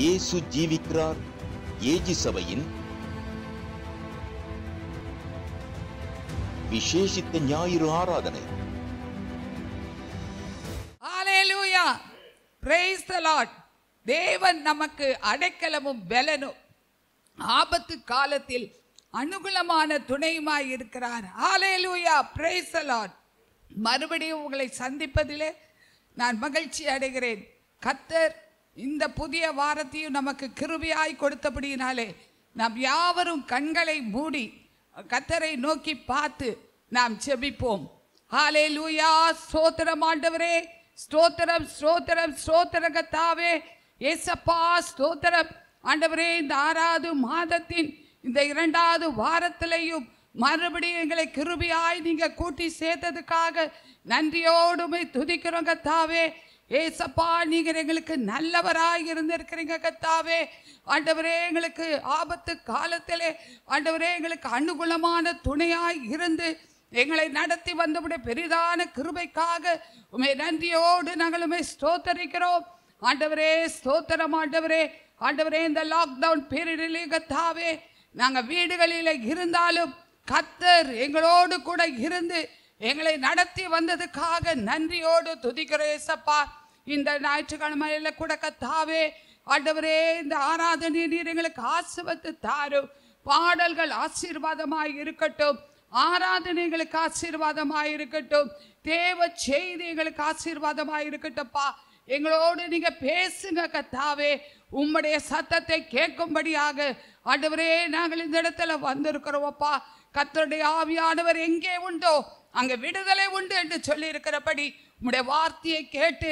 இயேசு ஜீவிக்கிறார் ஏஜி சபையின் விசேஷித்த ஞாயிறு ஆராதனை தேவன் நமக்கு அடைக்கலமும் பலனும் ஆபத்து காலத்தில் அனுகூலமான துணையுமாய் இருக்கிறார் ஆலேலூயா பிரேசலாட் மறுபடியும் உங்களை சந்திப்பதிலே நான் மகிழ்ச்சி அடைகிறேன் கத்தர் இந்த புதிய வாரத்தையும் நமக்கு கிருபியாய் கொடுத்தபடியினாலே நாம் யாவரும் கண்களை மூடி கத்தரை நோக்கி பார்த்து நாம் செபிப்போம் ஹாலே லூயா ஸ்தோத்திரம் ஆண்டவரே ஸ்தோத்திரம் ஸ்தோத்திரம் ஸ்தோத்திரகத்தாவே ஏசப்பா ஸ்தோத்திரம் ஆண்டவரே இந்த ஆறாவது மாதத்தின் இந்த இரண்டாவது வாரத்திலையும் மறுபடியும் எங்களை கிருபியாய் நீங்கள் கூட்டி சேர்த்ததுக்காக நன்றியோடுமை துதிக்கிறோங்க தாவே ஏசப்பா நீங்கள் எங்களுக்கு நல்லவராக இருந்திருக்கிறீங்க கத்தாவே ஆண்டவரே எங்களுக்கு ஆபத்து காலத்திலே ஆண்டவரே எங்களுக்கு அனுகூலமான துணையாய் இருந்து எங்களை நடத்தி வந்தபடி பெரிதான கிருபைக்காக உமை நன்றியோடு நாங்களுமே ஸ்தோத்தரிக்கிறோம் ஆண்டவரே ஸ்தோத்திரம் ஆண்டவரே ஆண்டவரே இந்த லாக்டவுன் பீரியடிலே கத்தாவே நாங்கள் வீடுகளில் இருந்தாலும் கத்தர் எங்களோடு கூட இருந்து எங்களை நடத்தி வந்ததுக்காக நன்றியோடு துதிக்கிறேன் இந்த ஞாயிற்றுக்கிழமையில் கூட கத்தாவே ஆண்டவரே இந்த ஆராதனை நீர் எங்களுக்கு ஆசிர்வத்து தாரும் பாடல்கள் ஆசீர்வாதமாய் இருக்கட்டும் ஆராதனைகளுக்கு ஆசீர்வாதமாய் இருக்கட்டும் தேவ எங்களுக்கு ஆசீர்வாதமாய் இருக்கட்டும்ப்பா எங்களோடு நீங்க பேசுங்க கத்தாவே உம்முடைய சத்தத்தை கேட்கும்படியாக ஆண்டவரே நாங்கள் இந்த இடத்துல வந்திருக்கிறோம் அப்பா கத்தருடைய ஆவியானவர் எங்கே உண்டோ அங்கே விடுதலை உண்டு என்று சொல்லியிருக்கிறபடி உடைய வார்த்தையை கேட்டு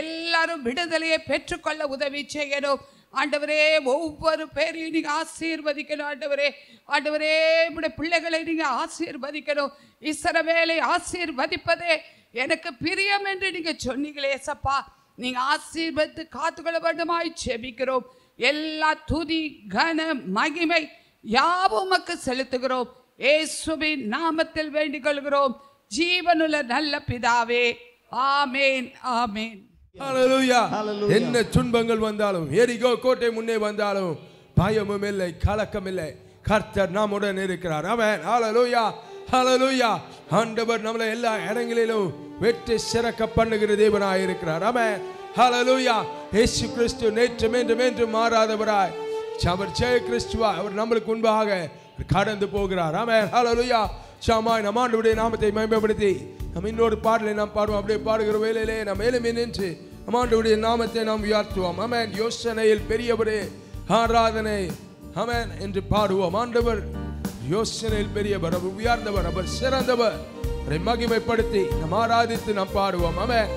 எல்லாரும் விடுதலையை பெற்றுக்கொள்ள உதவி செய்யணும் ஆண்டவரே ஒவ்வொரு பேரையும் நீங்கள் ஆசீர்வதிக்கணும் ஆண்டவரே ஆண்டவரே உடைய பிள்ளைகளை நீங்கள் ஆசீர்வதிக்கணும் வேலை ஆசீர்வதிப்பதே எனக்கு பிரியம் என்று நீங்கள் சொன்னீங்களே சப்பா நீங்கள் ஆசீர்வதித்து காத்துக்கொள்ள வேண்டுமாய் செபிக்கிறோம் எல்லா துதி கன மகிமை யாவும் செலுத்துகிறோம் ஏசுவின் நாமத்தில் வேண்டிக் கொள்கிறோம் ஜீவனுள்ள நல்ல பிதாவே ஆமேன் ஆமேன் என்ன துன்பங்கள் வந்தாலும் எரிகோ கோட்டை முன்னே வந்தாலும் பயமும் இல்லை கலக்கம் இல்லை கர்த்தர் நம்முடன் இருக்கிறார் அவன் ஹalleluya ஹalleluya ஆண்டவர் நம்மளை எல்லா இடங்களிலும் வெற்றி சிறக்க பண்ணுகிற தேவனாய் இருக்கிறார் அவன் ஹலலூயா ஏசு கிறிஸ்து நேற்று மீண்டும் என்று மாறாதவராய் அவர் ஜெய கிறிஸ்துவா அவர் நம்மளுக்கு முன்பாக கடந்து போகிறார் அவன் ஹலலுயா சாமாய் நம்ம ஆண்டுடைய நாமத்தை மேம்படுத்தி நம் இன்னொரு பாடலை நாம் பாடுவோம் அப்படியே பாடுகிற வேலையிலே நாம் மேலும் நின்று அம்மாண்டுடைய நாமத்தை நாம் உயர்த்துவோம் அமேன் யோசனையில் பெரியவரே ஆராதனை அமேன் என்று பாடுவோம் ஆண்டவர் யோசனையில் பெரியவர் அவர் உயர்ந்தவர் அவர் சிறந்தவர் மகிமைப்படுத்தி நம் ஆராதித்து நாம் பாடுவோம் அமேன்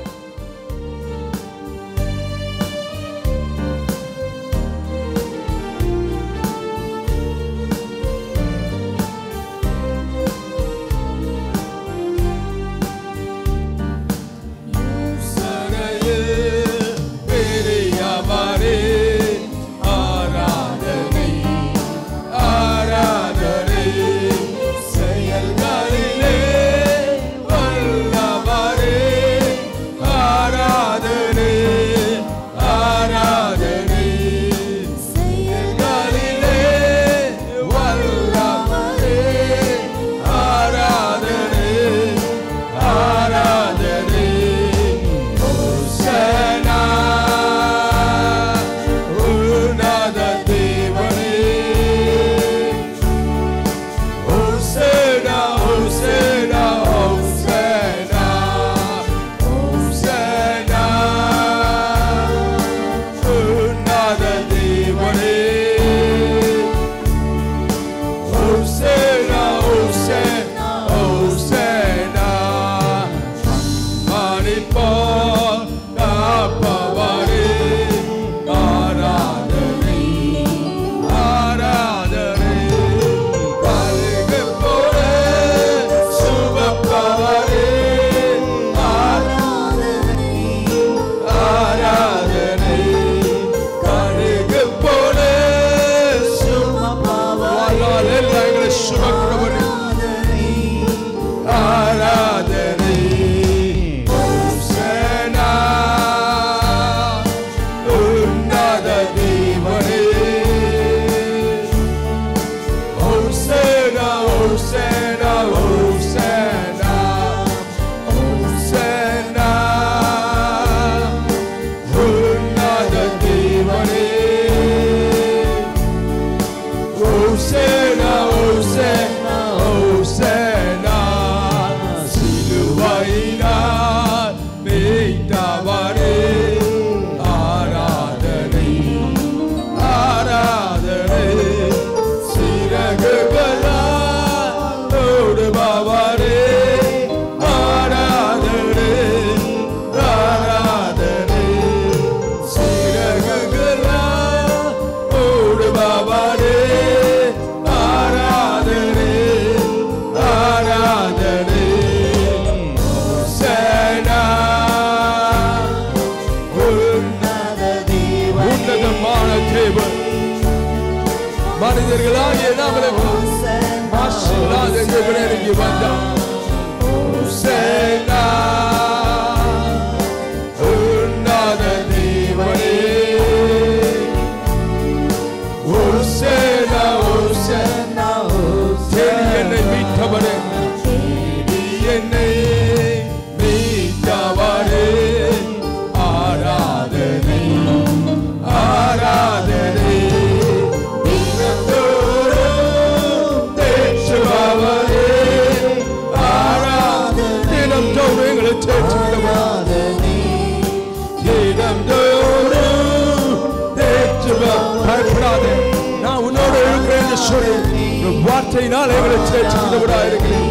நாமத்தினாலே எங்களை சேர்த்து விடவிடா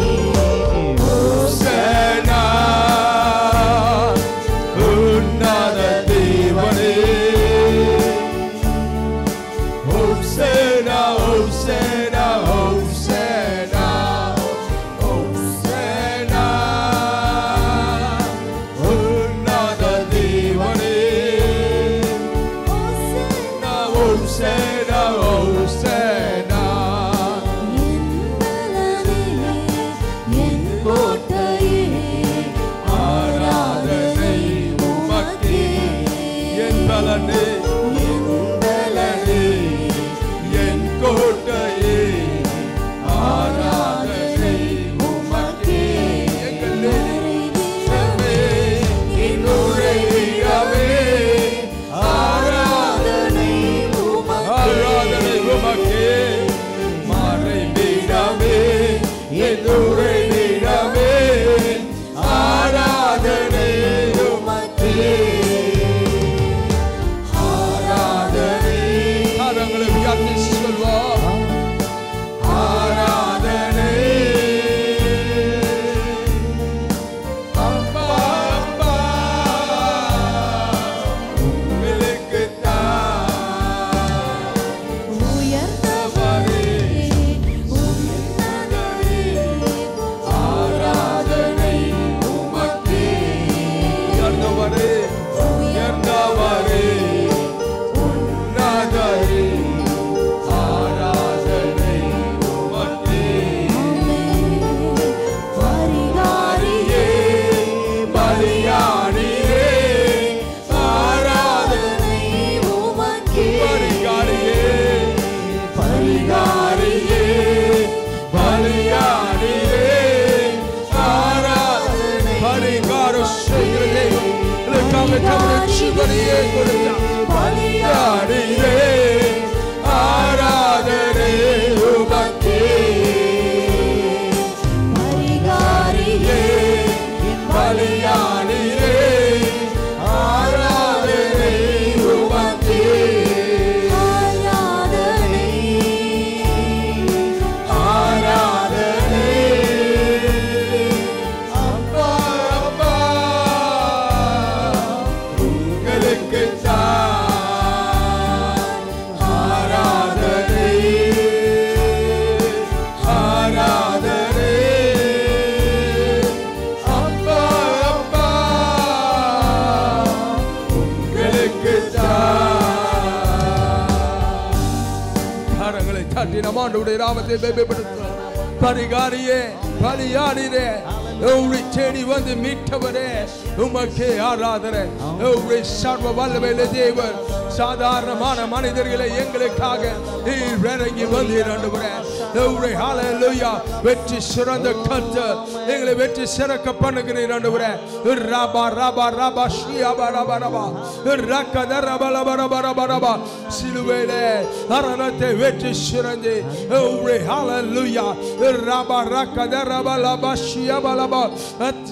ஆண்டுடைய நாமத்தை மேம்படுத்தும் பரிகாரியே பரியாரியே எவ்வளவு தேடி வந்து மீட்டவரே உமக்கே ஆராதனை எவ்வளவு சர்வ வல்லமையில தேவர் சாதாரணமான மனிதர்களை எங்களுக்காக நீர் இறங்கி வந்து முறை தேவரே ஹalleluya வெற்றி சிறந்த கர்த்தர் எங்களை வெற்றி சிறக்க பண்ணுகிறீர் ஆண்டவரே ரபா ரபா ரபா ஷியாபா ரபா ரபா ரக்கத ரபல ரபா ரபா ரபா ரபா சிலுவையிலே மரணத்தை வெற்றி சிறந்து தேவரே ஹalleluya ரபா ரக்கத ரபா ரபா ஷியாபா ரபா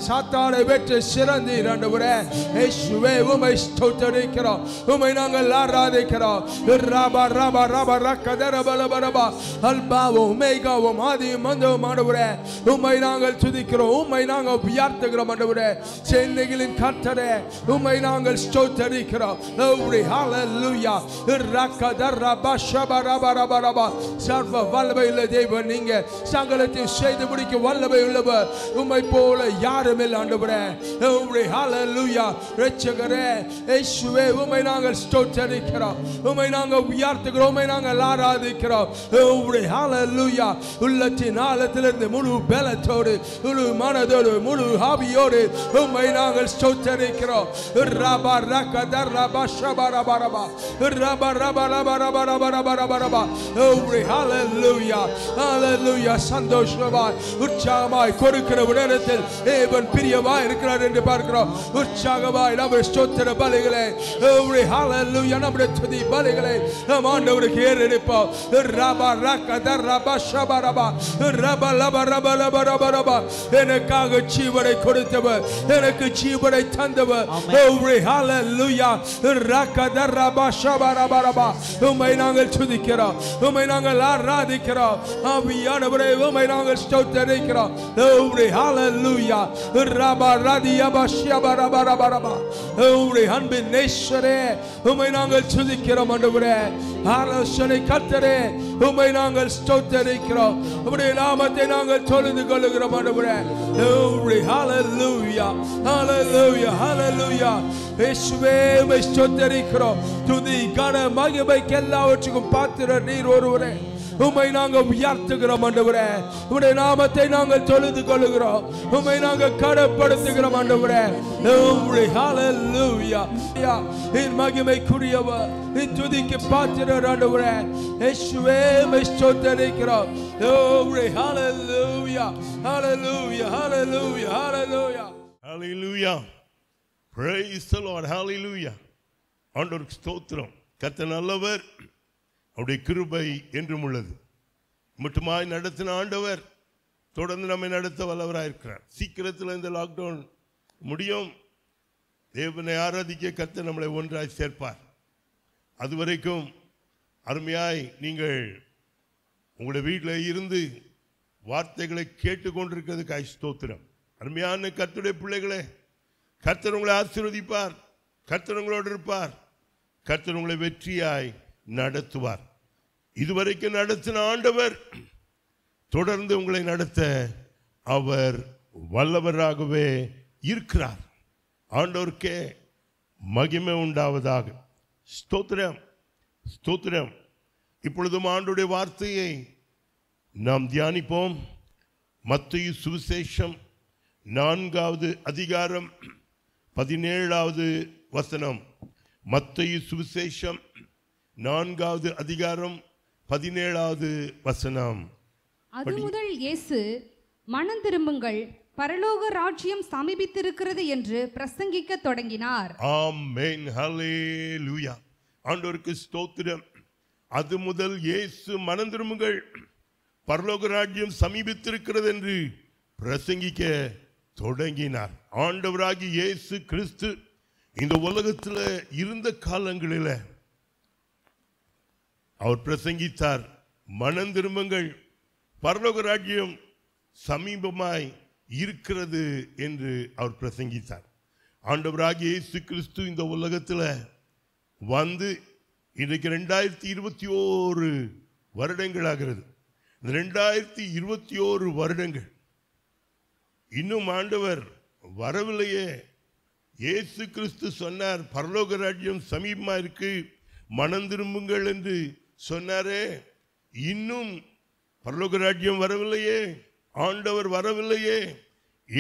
சாத்தானை வெற்றி சிறந்தீர் ஆண்டவரே இயேசுவே உமை ஸ்தோத்தரிக்கிறோம் உமை நாங்கள் ஆராதிக்கிறோம் ரபா ரபா ரபா ரக்கத ரபல ரபா ரபா அல்பாவோ உமேகாவும் ஆதியும் மந்தவும் ஆண்டவரே உம்மை நாங்கள் துதிக்கிறோம் உம்மை நாங்கள் உயர்த்துகிறோம் ஆண்டவரே சென்னைகளின் கர்த்தரே உம்மை நாங்கள் ஸ்தோத்தரிக்கிறோம் லவ்ரி ஹalleluya ரக்கதரப ஷபரபரபரப சர்வ வல்லமையுள்ள தேவன் நீங்க சங்கலத்தை செய்து முடிக்க வல்லமை உள்ளவர் உம்மை போல யாரும் இல்லை ஆண்டவரே லவ்ரி ஹalleluya இரட்சகரே இயேசுவே உம்மை நாங்கள் ஸ்தோத்தரிக்கிறோம் உம்மை நாங்கள் உயர்த்துகிறோம் உம்மை நாங்கள் ஆராதிக்கிறோம் லவ்ரி ஹalleluya அல்லூயா உள்ளத்தின் ஆழத்திலிருந்து முழு பலத்தோடு முழு மனதோடு முழு ஆவியோடு உண்மை நாங்கள் ஸ்தோத்தரிக்கிறோம் ரபா ரகத ரபா ஷபா ரபா ரபா ரபா ரபா ரபா ரபா ரபா ரபா ரபா ரபா ஓரி ஹalleluya ஹalleluya சந்தோஷமாய் உற்சாகமாய் கொடுக்கிற நேரத்தில் தேவன் பிரியமாய் இருக்கிறார் என்று பார்க்கிறோம் உற்சாகமாய் நம்முடைய ஸ்தோத்திர பலிகளை ஓரி ஹalleluya நம்முடைய துதி பலிகளை நாம் ஆண்டவருக்கு ஏறெடுப்போம் ரபா ரகத ரபா எனக்காக ஜீவனை கொடுத்தவர் எனக்கு ஜீவனை தந்தவர் உம்மை நாங்கள் சுதிக்கிறோம் உம்மை நாங்கள் ஆராதிக்கிறோம் ஆவியானவரை உம்மை நாங்கள் ஸ்தோத்தரிக்கிறோம் அன்பின் நேசரே உம்மை நாங்கள் சுதிக்கிறோம் ஆலோசனை கத்தரே உம்மை நாங்கள் ஸ்தோத்தரிக்கிறோம் உம்முடைய நாமத்தை நாங்கள் சொல்லுது கொள்ளுகிறோம் ஆண்டவரே ஹalleluya ஹalleluya ஹalleluya இயேசுவே உம்மை ஸ்தோத்தரிக்கிறோம் துதி கன மகிமைக்கு எல்லாவற்றுக்கும் பாத்திர நீர் ஒருவரே உம்மை நாங்கள் உயர்த்துகிறோம் ஆண்டவரே உடைய நாமத்தை நாங்கள் தொழுது கொள்ளுகிறோம் உம்மை நாங்கள் கடப்படுத்துகிறோம் ஆண்டவரே உம்முடைய ஹalleluya என் மகிமை குரியவர் துதிக்கு பாத்திரர் ஆண்டவரே இயேசுவே மை ஸ்தோத்திரிக்கிறோம் உம்முடைய ஹalleluya ஹalleluya ஹalleluya ஹalleluya ஹalleluya praise the lord ஹalleluya ஆண்டவருக்கு ஸ்தோத்திரம் கர்த்தர் நல்லவர் அவருடைய கிருபை என்றும் உள்ளது மட்டுமாய் நடத்தின ஆண்டவர் தொடர்ந்து நம்மை நடத்த வல்லவராக இருக்கிறார் சீக்கிரத்தில் இந்த லாக்டவுன் முடியும் தேவனை ஆராதிக்க கத்து நம்மளை ஒன்றாய் சேர்ப்பார் அது வரைக்கும் அருமையாய் நீங்கள் உங்களுடைய வீட்டில் இருந்து வார்த்தைகளை கேட்டுக்கொண்டிருக்கிறதுக்கு ஸ்தோத்திரம் அருமையான கத்துடைய பிள்ளைகளே கர்த்தர் உங்களை ஆசீர்வதிப்பார் கர்த்தர் உங்களோடு இருப்பார் கர்த்தர் உங்களை வெற்றியாய் நடத்துவார் இதுவரைக்கும் நடத்தின ஆண்டவர் தொடர்ந்து உங்களை நடத்த அவர் வல்லவராகவே இருக்கிறார் ஆண்டோருக்கே மகிமை உண்டாவதாக ஸ்தோத்திரம் ஸ்தோத்திரம் இப்பொழுதும் ஆண்டுடைய வார்த்தையை நாம் தியானிப்போம் மத்திய சுவிசேஷம் நான்காவது அதிகாரம் பதினேழாவது வசனம் மத்திய சுவிசேஷம் நான்காவது அதிகாரம் பதினேழாவது வசனம் அது முதல் இயேசு மனம் திரும்புங்கள் பரலோக ராஜ்யம் சமீபித்திருக்கிறது என்று பிரசங்கிக்க தொடங்கினார் ஆமென் ஹalleluya ஆண்டவருக்கு ஸ்தோத்திரம் அது முதல் இயேசு மனம் திரும்புங்கள் பரலோக ராஜ்யம் சமீபித்திருக்கிறது என்று பிரசங்கிக்க தொடங்கினார் ஆண்டவராகி இயேசு கிறிஸ்து இந்த உலகத்தில் இருந்த காலங்களில் அவர் பிரசங்கித்தார் மனம் திரும்புங்கள் பரலோக ராஜ்யம் சமீபமாய் இருக்கிறது என்று அவர் பிரசங்கித்தார் ஆண்டவராக இயேசு கிறிஸ்து இந்த உலகத்தில் வந்து இன்றைக்கு ரெண்டாயிரத்தி இருபத்தி ஓரு வருடங்கள் ஆகிறது இந்த ரெண்டாயிரத்தி இருபத்தி ஓரு வருடங்கள் இன்னும் ஆண்டவர் வரவில்லையே இயேசு கிறிஸ்து சொன்னார் பரலோக ராஜ்யம் சமீபமாக இருக்கு மனம் திரும்புங்கள் என்று சொன்னாரே இன்னும் பரலோக ராஜ்யம் வரவில்லையே ஆண்டவர் வரவில்லையே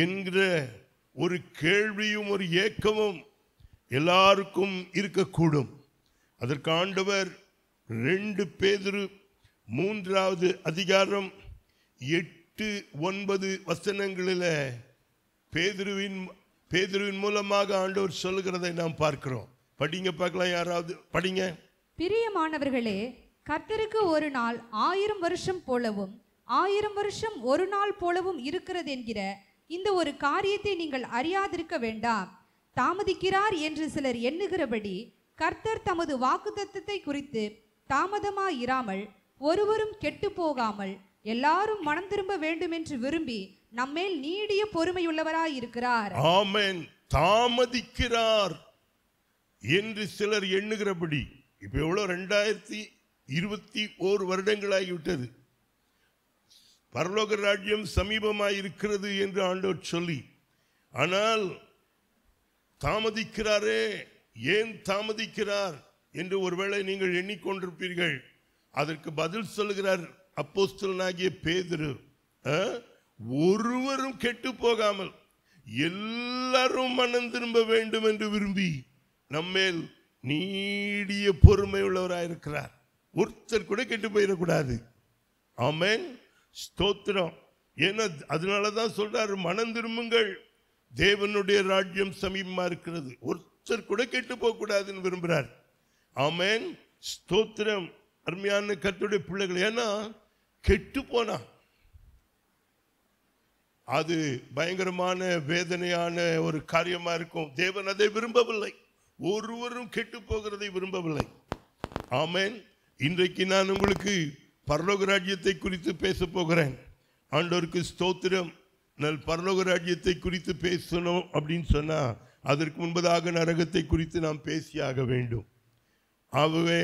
என்கிற ஒரு கேள்வியும் ஒரு ஏக்கமும் எல்லாருக்கும் இருக்கக்கூடும் அதற்கு ஆண்டவர் ரெண்டு பேதரு மூன்றாவது அதிகாரம் எட்டு ஒன்பது வசனங்களில் பேதுருவின் பேதுருவின் மூலமாக ஆண்டவர் சொல்லுகிறதை நாம் பார்க்கிறோம் படிங்க பார்க்கலாம் யாராவது படிங்க பிரியமானவர்களே கர்த்தருக்கு ஒரு நாள் ஆயிரம் வருஷம் போலவும் ஆயிரம் வருஷம் ஒரு நாள் போலவும் இருக்கிறது என்கிற இந்த ஒரு காரியத்தை நீங்கள் அறியாதிருக்க வேண்டாம் தாமதிக்கிறார் என்று சிலர் எண்ணுகிறபடி கர்த்தர் தமது வாக்குத்தத்தத்தை குறித்து தாமதமாயிராமல் ஒருவரும் கெட்டு போகாமல் எல்லாரும் மனம் திரும்ப வேண்டும் என்று விரும்பி நம்மேல் நீடிய பொறுமையுள்ளவராயிருக்கிறார் ஆமேன் தாமதிக்கிறார் என்று சிலர் எண்ணுகிறபடி இப்ப எவ்வளோ ரெண்டாயிரத்தி இருபத்தி ஓரு வருடங்களாகிவிட்டது பரலோக ராஜ்யம் சமீபமாக இருக்கிறது என்று ஆண்டோர் சொல்லி ஆனால் தாமதிக்கிறாரே ஏன் தாமதிக்கிறார் என்று ஒருவேளை நீங்கள் எண்ணிக்கொண்டிருப்பீர்கள் அதற்கு பதில் சொல்லுகிறார் அப்போஸ்தலனாகிய பேதரு ஒருவரும் கெட்டு போகாமல் எல்லாரும் மனம் திரும்ப வேண்டும் என்று விரும்பி நம்மேல் நீடிய பொறுமை உள்ளவராயிருக்கிறார் ஒருத்தர் கூட கெட்டு போயிடக்கூடாது ஆமேன் ஸ்தோத்திரம் ஏன்னா அதனால தான் சொல்கிறார் மனம் திரும்புங்கள் தேவனுடைய ராஜ்யம் சமீபமாக இருக்கிறது ஒருத்தர் கூட கெட்டு போகக்கூடாதுன்னு விரும்புகிறார் ஆமேன் ஸ்தோத்திரம் அருமையான கத்துடைய பிள்ளைகள் ஏன்னா கெட்டு போனா அது பயங்கரமான வேதனையான ஒரு காரியமா இருக்கும் தேவன் அதை விரும்பவில்லை ஒருவரும் கெட்டு போகிறதை விரும்பவில்லை ஆமேன் இன்றைக்கு நான் உங்களுக்கு பரலோக ராஜ்யத்தை குறித்து பேச போகிறேன் ஆண்டோருக்கு ஸ்தோத்திரம் நல் பரலோக ராஜ்யத்தை குறித்து பேசணும் அப்படின்னு சொன்னால் அதற்கு முன்பதாக நரகத்தை குறித்து நாம் பேசியாக வேண்டும் ஆகவே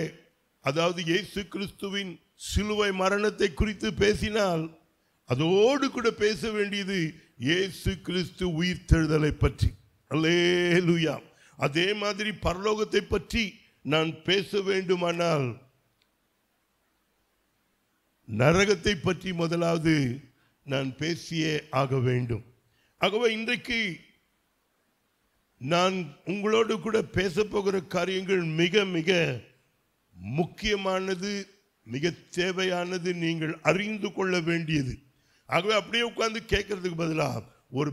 அதாவது இயேசு கிறிஸ்துவின் சிலுவை மரணத்தை குறித்து பேசினால் அதோடு கூட பேச வேண்டியது இயேசு கிறிஸ்து தெழுதலை பற்றி அல்லேலுயா அதே மாதிரி பரலோகத்தை பற்றி நான் பேச வேண்டுமானால் நரகத்தை பற்றி முதலாவது நான் பேசியே ஆக வேண்டும் ஆகவே இன்றைக்கு நான் உங்களோடு கூட பேசப்போகிற காரியங்கள் மிக மிக முக்கியமானது மிக தேவையானது நீங்கள் அறிந்து கொள்ள வேண்டியது ஆகவே அப்படியே உட்காந்து கேட்கறதுக்கு பதிலாக ஒரு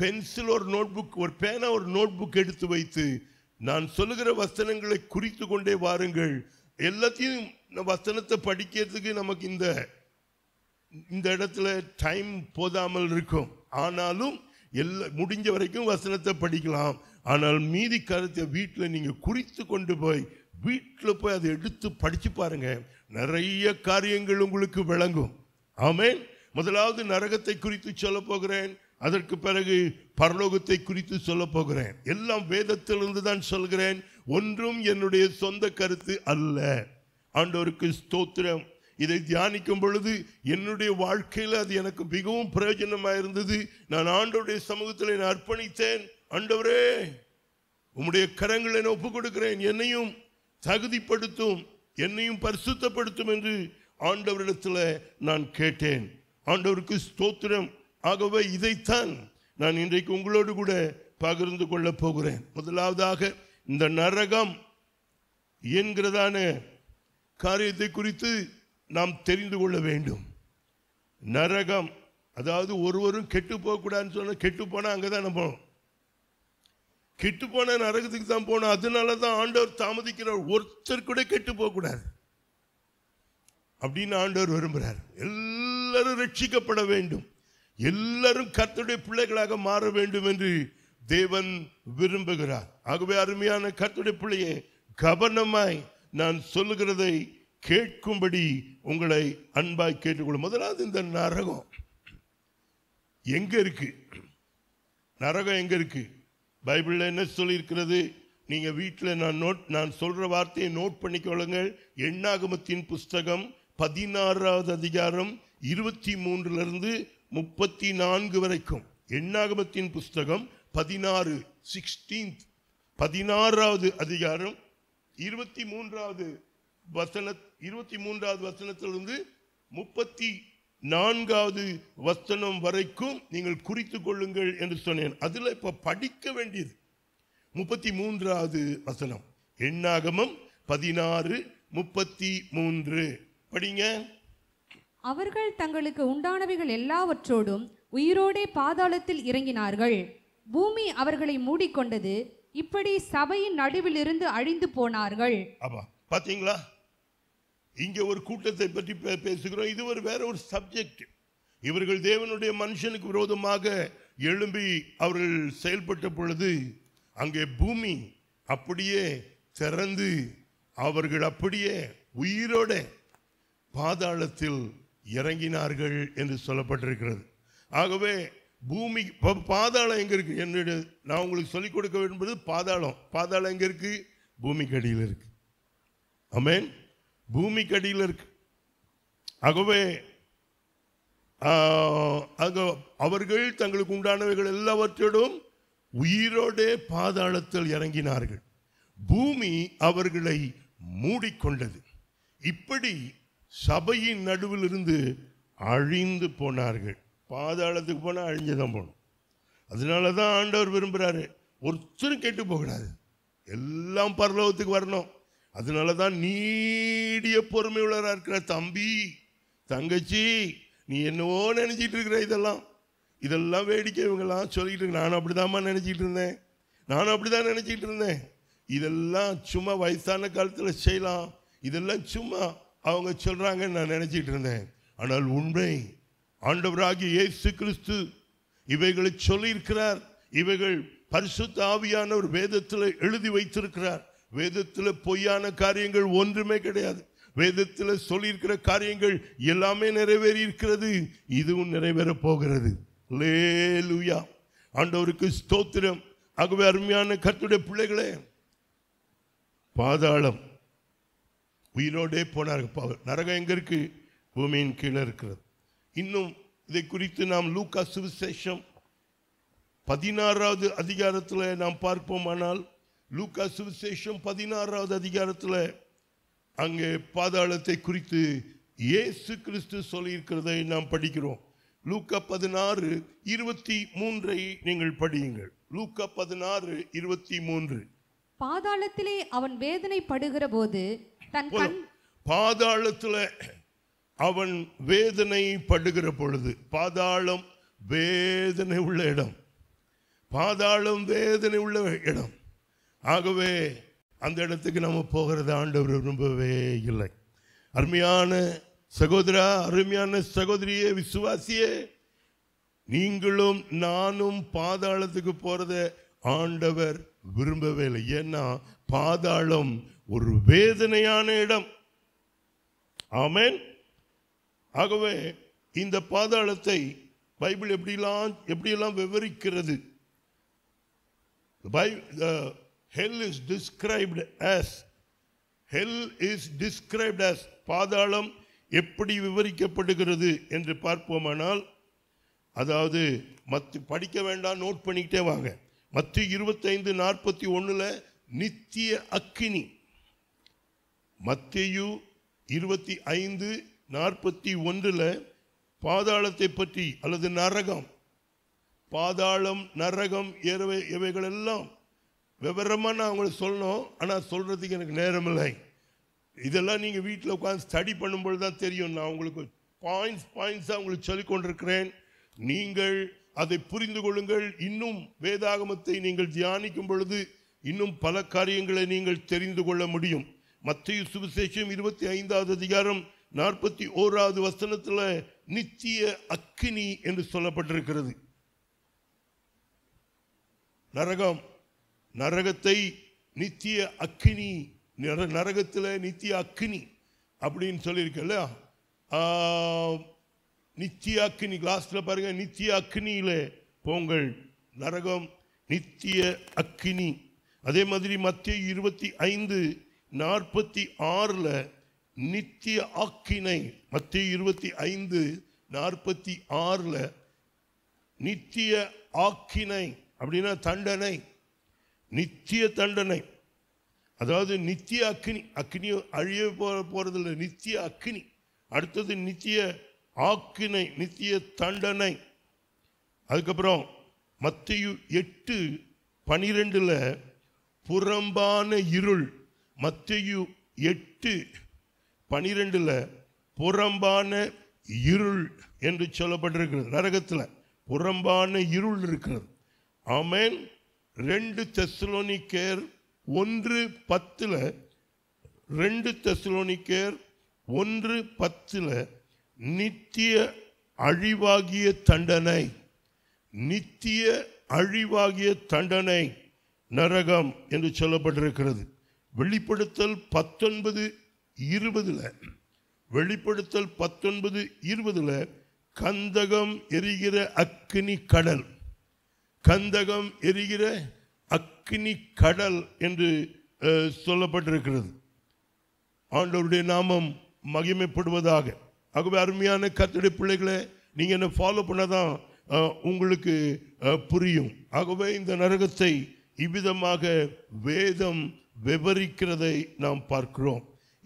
பென்சில் ஒரு நோட் புக் ஒரு பேனா ஒரு நோட் புக் எடுத்து வைத்து நான் சொல்லுகிற வசனங்களை குறித்து கொண்டே வாருங்கள் எல்லாத்தையும் வசனத்தை படிக்கிறதுக்கு நமக்கு இந்த இந்த இடத்துல டைம் போதாமல் இருக்கும் ஆனாலும் எல்லா முடிஞ்ச வரைக்கும் வசனத்தை படிக்கலாம் ஆனால் மீதி கருத்தை வீட்டில் நீங்கள் குறித்து கொண்டு போய் வீட்டில் போய் அதை எடுத்து படித்து பாருங்கள் நிறைய காரியங்கள் உங்களுக்கு விளங்கும் ஆமேன் முதலாவது நரகத்தை குறித்து சொல்ல போகிறேன் அதற்கு பிறகு பரலோகத்தை குறித்து சொல்ல போகிறேன் எல்லாம் வேதத்திலிருந்து தான் சொல்கிறேன் ஒன்றும் என்னுடைய சொந்த கருத்து அல்ல ஆண்டவருக்கு ஸ்தோத்திரம் இதை தியானிக்கும் பொழுது என்னுடைய வாழ்க்கையில் அது எனக்கு மிகவும் பிரயோஜனமாக இருந்தது நான் ஆண்டவருடைய சமூகத்தில் நான் அர்ப்பணித்தேன் ஆண்டவரே உம்முடைய கரங்களை நான் ஒப்புக் கொடுக்கிறேன் என்னையும் தகுதிப்படுத்தும் என்னையும் பரிசுத்தப்படுத்தும் என்று ஆண்டவரிடத்தில் நான் கேட்டேன் ஆண்டவருக்கு ஸ்தோத்திரம் ஆகவே இதைத்தான் நான் இன்றைக்கு உங்களோடு கூட பகிர்ந்து கொள்ளப் போகிறேன் முதலாவதாக இந்த நரகம் என்கிறதான காரியத்தை குறித்து நாம் தெரிந்து கொள்ள வேண்டும் நரகம் அதாவது ஒருவரும் கெட்டு போகக்கூடாதுன்னு சொன்னால் கெட்டு போனால் அங்கே தான் போகணும் கெட்டு போன நரகத்துக்கு தான் போனோம் அதனால தான் ஆண்டவர் தாமதிக்கிறார் ஒருத்தர் கூட கெட்டு போகக்கூடாது அப்படின்னு ஆண்டவர் விரும்புகிறார் எல்லாரும் ரட்சிக்கப்பட வேண்டும் எல்லாரும் கர்த்தருடைய பிள்ளைகளாக மாற வேண்டும் என்று தேவன் விரும்புகிறார் ஆகவே அருமையான கர்த்தருடைய பிள்ளையை கவனமாய் நான் சொல்லுகிறதை கேட்கும்படி உங்களை அன்பாய் கேட்டுக்கொள்ளும் முதலாவது இந்த நரகம் எங்கே இருக்கு நரகம் எங்கே இருக்கு பைபிளில் என்ன சொல்லியிருக்கிறது நீங்கள் வீட்டில் நான் நோட் நான் சொல்கிற வார்த்தையை நோட் பண்ணிக்கொள்ளுங்கள் எண்ணாகமத்தின் புஸ்தகம் பதினாறாவது அதிகாரம் இருபத்தி மூன்றிலிருந்து முப்பத்தி நான்கு வரைக்கும் எண்ணாகமத்தின் புஸ்தகம் பதினாறு சிக்ஸ்டீன்த் பதினாறாவது அதிகாரம் இருபத்தி மூன்றாவது வசன இருபத்தி மூன்றாவது வசனத்திலிருந்து முப்பத்தி நான்காவது வசனம் வரைக்கும் நீங்கள் குறித்து கொள்ளுங்கள் என்று சொன்னேன் அதில் இப்போ படிக்க வேண்டியது முப்பத்தி மூன்றாவது வசனம் எண்ணாகமம் பதினாறு முப்பத்தி மூன்று படிங்க அவர்கள் தங்களுக்கு உண்டானவைகள் எல்லாவற்றோடும் உயிரோடே பாதாளத்தில் இறங்கினார்கள் பூமி அவர்களை மூடிக்கொண்டது இப்படி சபையின் நடுவில் இருந்து அழிந்து போனார்கள் ஆமா பார்த்தீங்களா இங்க ஒரு கூட்டத்தை பற்றி பேசுகிறோம் இது ஒரு வேற ஒரு சப்ஜெக்ட் இவர்கள் தேவனுடைய மனுஷனுக்கு விரோதமாக எழும்பி அவர்கள் செயல்பட்ட பொழுது அங்கே பூமி அப்படியே திறந்து அவர்கள் அப்படியே உயிரோட பாதாளத்தில் இறங்கினார்கள் என்று சொல்லப்பட்டிருக்கிறது ஆகவே பூமி பாதாளம் எங்கே இருக்குது என்னுடைய நான் உங்களுக்கு சொல்லிக் கொடுக்க விரும்புவது பாதாளம் பாதாளம் எங்கே இருக்குது பூமிக்கு அடியில் இருக்குது அமேன் பூமிக்கு அடியில் இருக்கு ஆகவே ஆக அவர்கள் தங்களுக்கு உண்டானவைகள் எல்லாவற்றோடும் உயிரோடே பாதாளத்தில் இறங்கினார்கள் பூமி அவர்களை மூடிக்கொண்டது இப்படி சபையின் நடுவில் இருந்து அழிந்து போனார்கள் பாதாளத்துக்கு போனால் அழிஞ்சு தான் போகணும் அதனால தான் ஆண்டவர் விரும்புகிறாரு ஒருத்தரும் கெட்டு போகக்கூடாது எல்லாம் பரலோகத்துக்கு வரணும் அதனால தான் நீடிய பொறுமை உள்ளராக இருக்கிற தம்பி தங்கச்சி நீ என்னவோ நினச்சிட்டு இருக்கிற இதெல்லாம் இதெல்லாம் வேடிக்கை இவங்கெல்லாம் சொல்லிக்கிட்டு இருக்கு நானும் அப்படி தான்மா நினச்சிக்கிட்டு இருந்தேன் நானும் அப்படி தான் நினச்சிக்கிட்டு இருந்தேன் இதெல்லாம் சும்மா வயசான காலத்தில் செய்யலாம் இதெல்லாம் சும்மா அவங்க சொல்கிறாங்கன்னு நான் நினச்சிக்கிட்டு இருந்தேன் ஆனால் உண்மை ஆண்டவராகிய இயேசு கிறிஸ்து இவைகளை சொல்லியிருக்கிறார் இவைகள் பரிசுத்த ஆவியான ஒரு வேதத்தில் எழுதி வைத்திருக்கிறார் வேதத்தில் பொய்யான காரியங்கள் ஒன்றுமே கிடையாது வேதத்தில் சொல்லியிருக்கிற காரியங்கள் எல்லாமே நிறைவேறி இருக்கிறது இதுவும் நிறைவேற போகிறது லேலுயா ஆண்டவருக்கு ஸ்தோத்திரம் ஆகவே அருமையான கத்துடைய பிள்ளைகளே பாதாளம் உயிரோடே போனார்கள் நரகம் எங்கே இருக்குது பூமியின் கீழே இருக்கிறது இன்னும் இதை குறித்து நாம் லூக்கா சுவிசேஷம் பதினாறாவது அதிகாரத்தில் நாம் பார்ப்போமானால் லூக்கா சுவிசேஷம் பதினாறாவது அதிகாரத்தில் அங்கே பாதாளத்தை குறித்து இயேசு கிறிஸ்து சொல்லியிருக்கிறதை நாம் படிக்கிறோம் லூக்கா பதினாறு இருபத்தி மூன்றை நீங்கள் படியுங்கள் லூக்கா பதினாறு இருபத்தி மூன்று பாதாளத்திலே அவன் வேதனை படுகிற போது தன் பாதாளத்தில் அவன் வேதனை படுகிற பொழுது பாதாளம் வேதனை உள்ள இடம் பாதாளம் வேதனை உள்ள இடம் ஆகவே அந்த இடத்துக்கு நம்ம போகிறத ஆண்டவர் விரும்பவே இல்லை அருமையான சகோதரா அருமையான சகோதரியே விசுவாசியே நீங்களும் நானும் பாதாளத்துக்கு போகிறத ஆண்டவர் விரும்பவே இல்லை ஏன்னா பாதாளம் ஒரு வேதனையான இடம் ஆமேன் ஆகவே இந்த பாதாளத்தை பைபிள் எப்படிலாம் எப்படியெல்லாம் விவரிக்கிறது hell is described as hell is described as பாதாளம் எப்படி விவரிக்கப்படுகிறது என்று பார்ப்போமானால் அதாவது மத்து படிக்க வேண்டாம் நோட் பண்ணிக்கிட்டே வாங்க மற்ற இருபத்தைந்து நாற்பத்தி ஒன்றில் நித்திய அக்கினி மத்தியு இருபத்தி ஐந்து நாற்பத்தி ஒன்றில் பாதாளத்தை பற்றி அல்லது நரகம் பாதாளம் நரகம் ஏறவை இவைகளெல்லாம் விவரமாக நான் அவங்களுக்கு சொல்லணும் ஆனால் சொல்கிறதுக்கு எனக்கு நேரம் இல்லை இதெல்லாம் நீங்கள் வீட்டில் உட்காந்து ஸ்டடி பண்ணும்பொழுது தான் தெரியும் நான் உங்களுக்கு பாயிண்ட்ஸ் பாயிண்ட்ஸாக உங்களுக்கு சொல்லிக் கொண்டிருக்கிறேன் நீங்கள் அதை புரிந்து கொள்ளுங்கள் இன்னும் வேதாகமத்தை நீங்கள் தியானிக்கும் பொழுது இன்னும் பல காரியங்களை நீங்கள் தெரிந்து கொள்ள முடியும் மத்திய சுவிசேஷம் இருபத்தி ஐந்தாவது அதிகாரம் நாற்பத்தி ஓராவது வசனத்தில் நித்திய அக்கினி என்று சொல்லப்பட்டிருக்கிறது நரகம் நரகத்தை நித்திய அக்கினி நரகத்தில் நித்திய அக்கினி அப்படின்னு சொல்லியிருக்க நித்திய அக்கினி கிளாஸில் பாருங்கள் நித்திய அக்னியில் பொங்கல் நரகம் நித்திய அக்கினி அதே மாதிரி மத்திய இருபத்தி ஐந்து நாற்பத்தி ஆறில் நித்திய ஆக்கினை மத்திய இருபத்தி ஐந்து நாற்பத்தி ஆறில் நித்திய ஆக்கினை அப்படின்னா தண்டனை நித்திய தண்டனை அதாவது நித்திய அக்னி அக்னி அழிய போகிறதில்ல நித்திய அக்னி அடுத்தது நித்திய ஆக்கினை நித்திய தண்டனை அதுக்கப்புறம் மத்திய எட்டு பனிரெண்டில் புறம்பான இருள் மத்தியு எட்டு பனிரெண்டில் புறம்பான இருள் என்று சொல்லப்பட்டிருக்கிறது நரகத்தில் புறம்பான இருள் இருக்கிறது ஆமேன் ரெண்டு தெஸ்லோனிக்கேர் ஒன்று பத்தில் ரெண்டு தெஸ்லோனிக்கேர் ஒன்று பத்தில் நித்திய அழிவாகிய தண்டனை நித்திய அழிவாகிய தண்டனை நரகம் என்று சொல்லப்பட்டிருக்கிறது வெளிப்படுத்தல் பத்தொன்பது இருபதில் வெளிப்படுத்தல் பத்தொன்பது இருபதில் கந்தகம் எரிகிற அக்னி கடல் கந்தகம் எரிகிற அக்னி கடல் என்று சொல்லப்பட்டிருக்கிறது ஆண்டவருடைய நாமம் மகிமைப்படுவதாக ஆகவே அருமையான கத்துடைய பிள்ளைகளை நீங்கள் என்ன ஃபாலோ பண்ணதான் உங்களுக்கு புரியும் ஆகவே இந்த நரகத்தை இவ்விதமாக வேதம் விவரிக்கிறதை நாம் பார்க்கிறோம்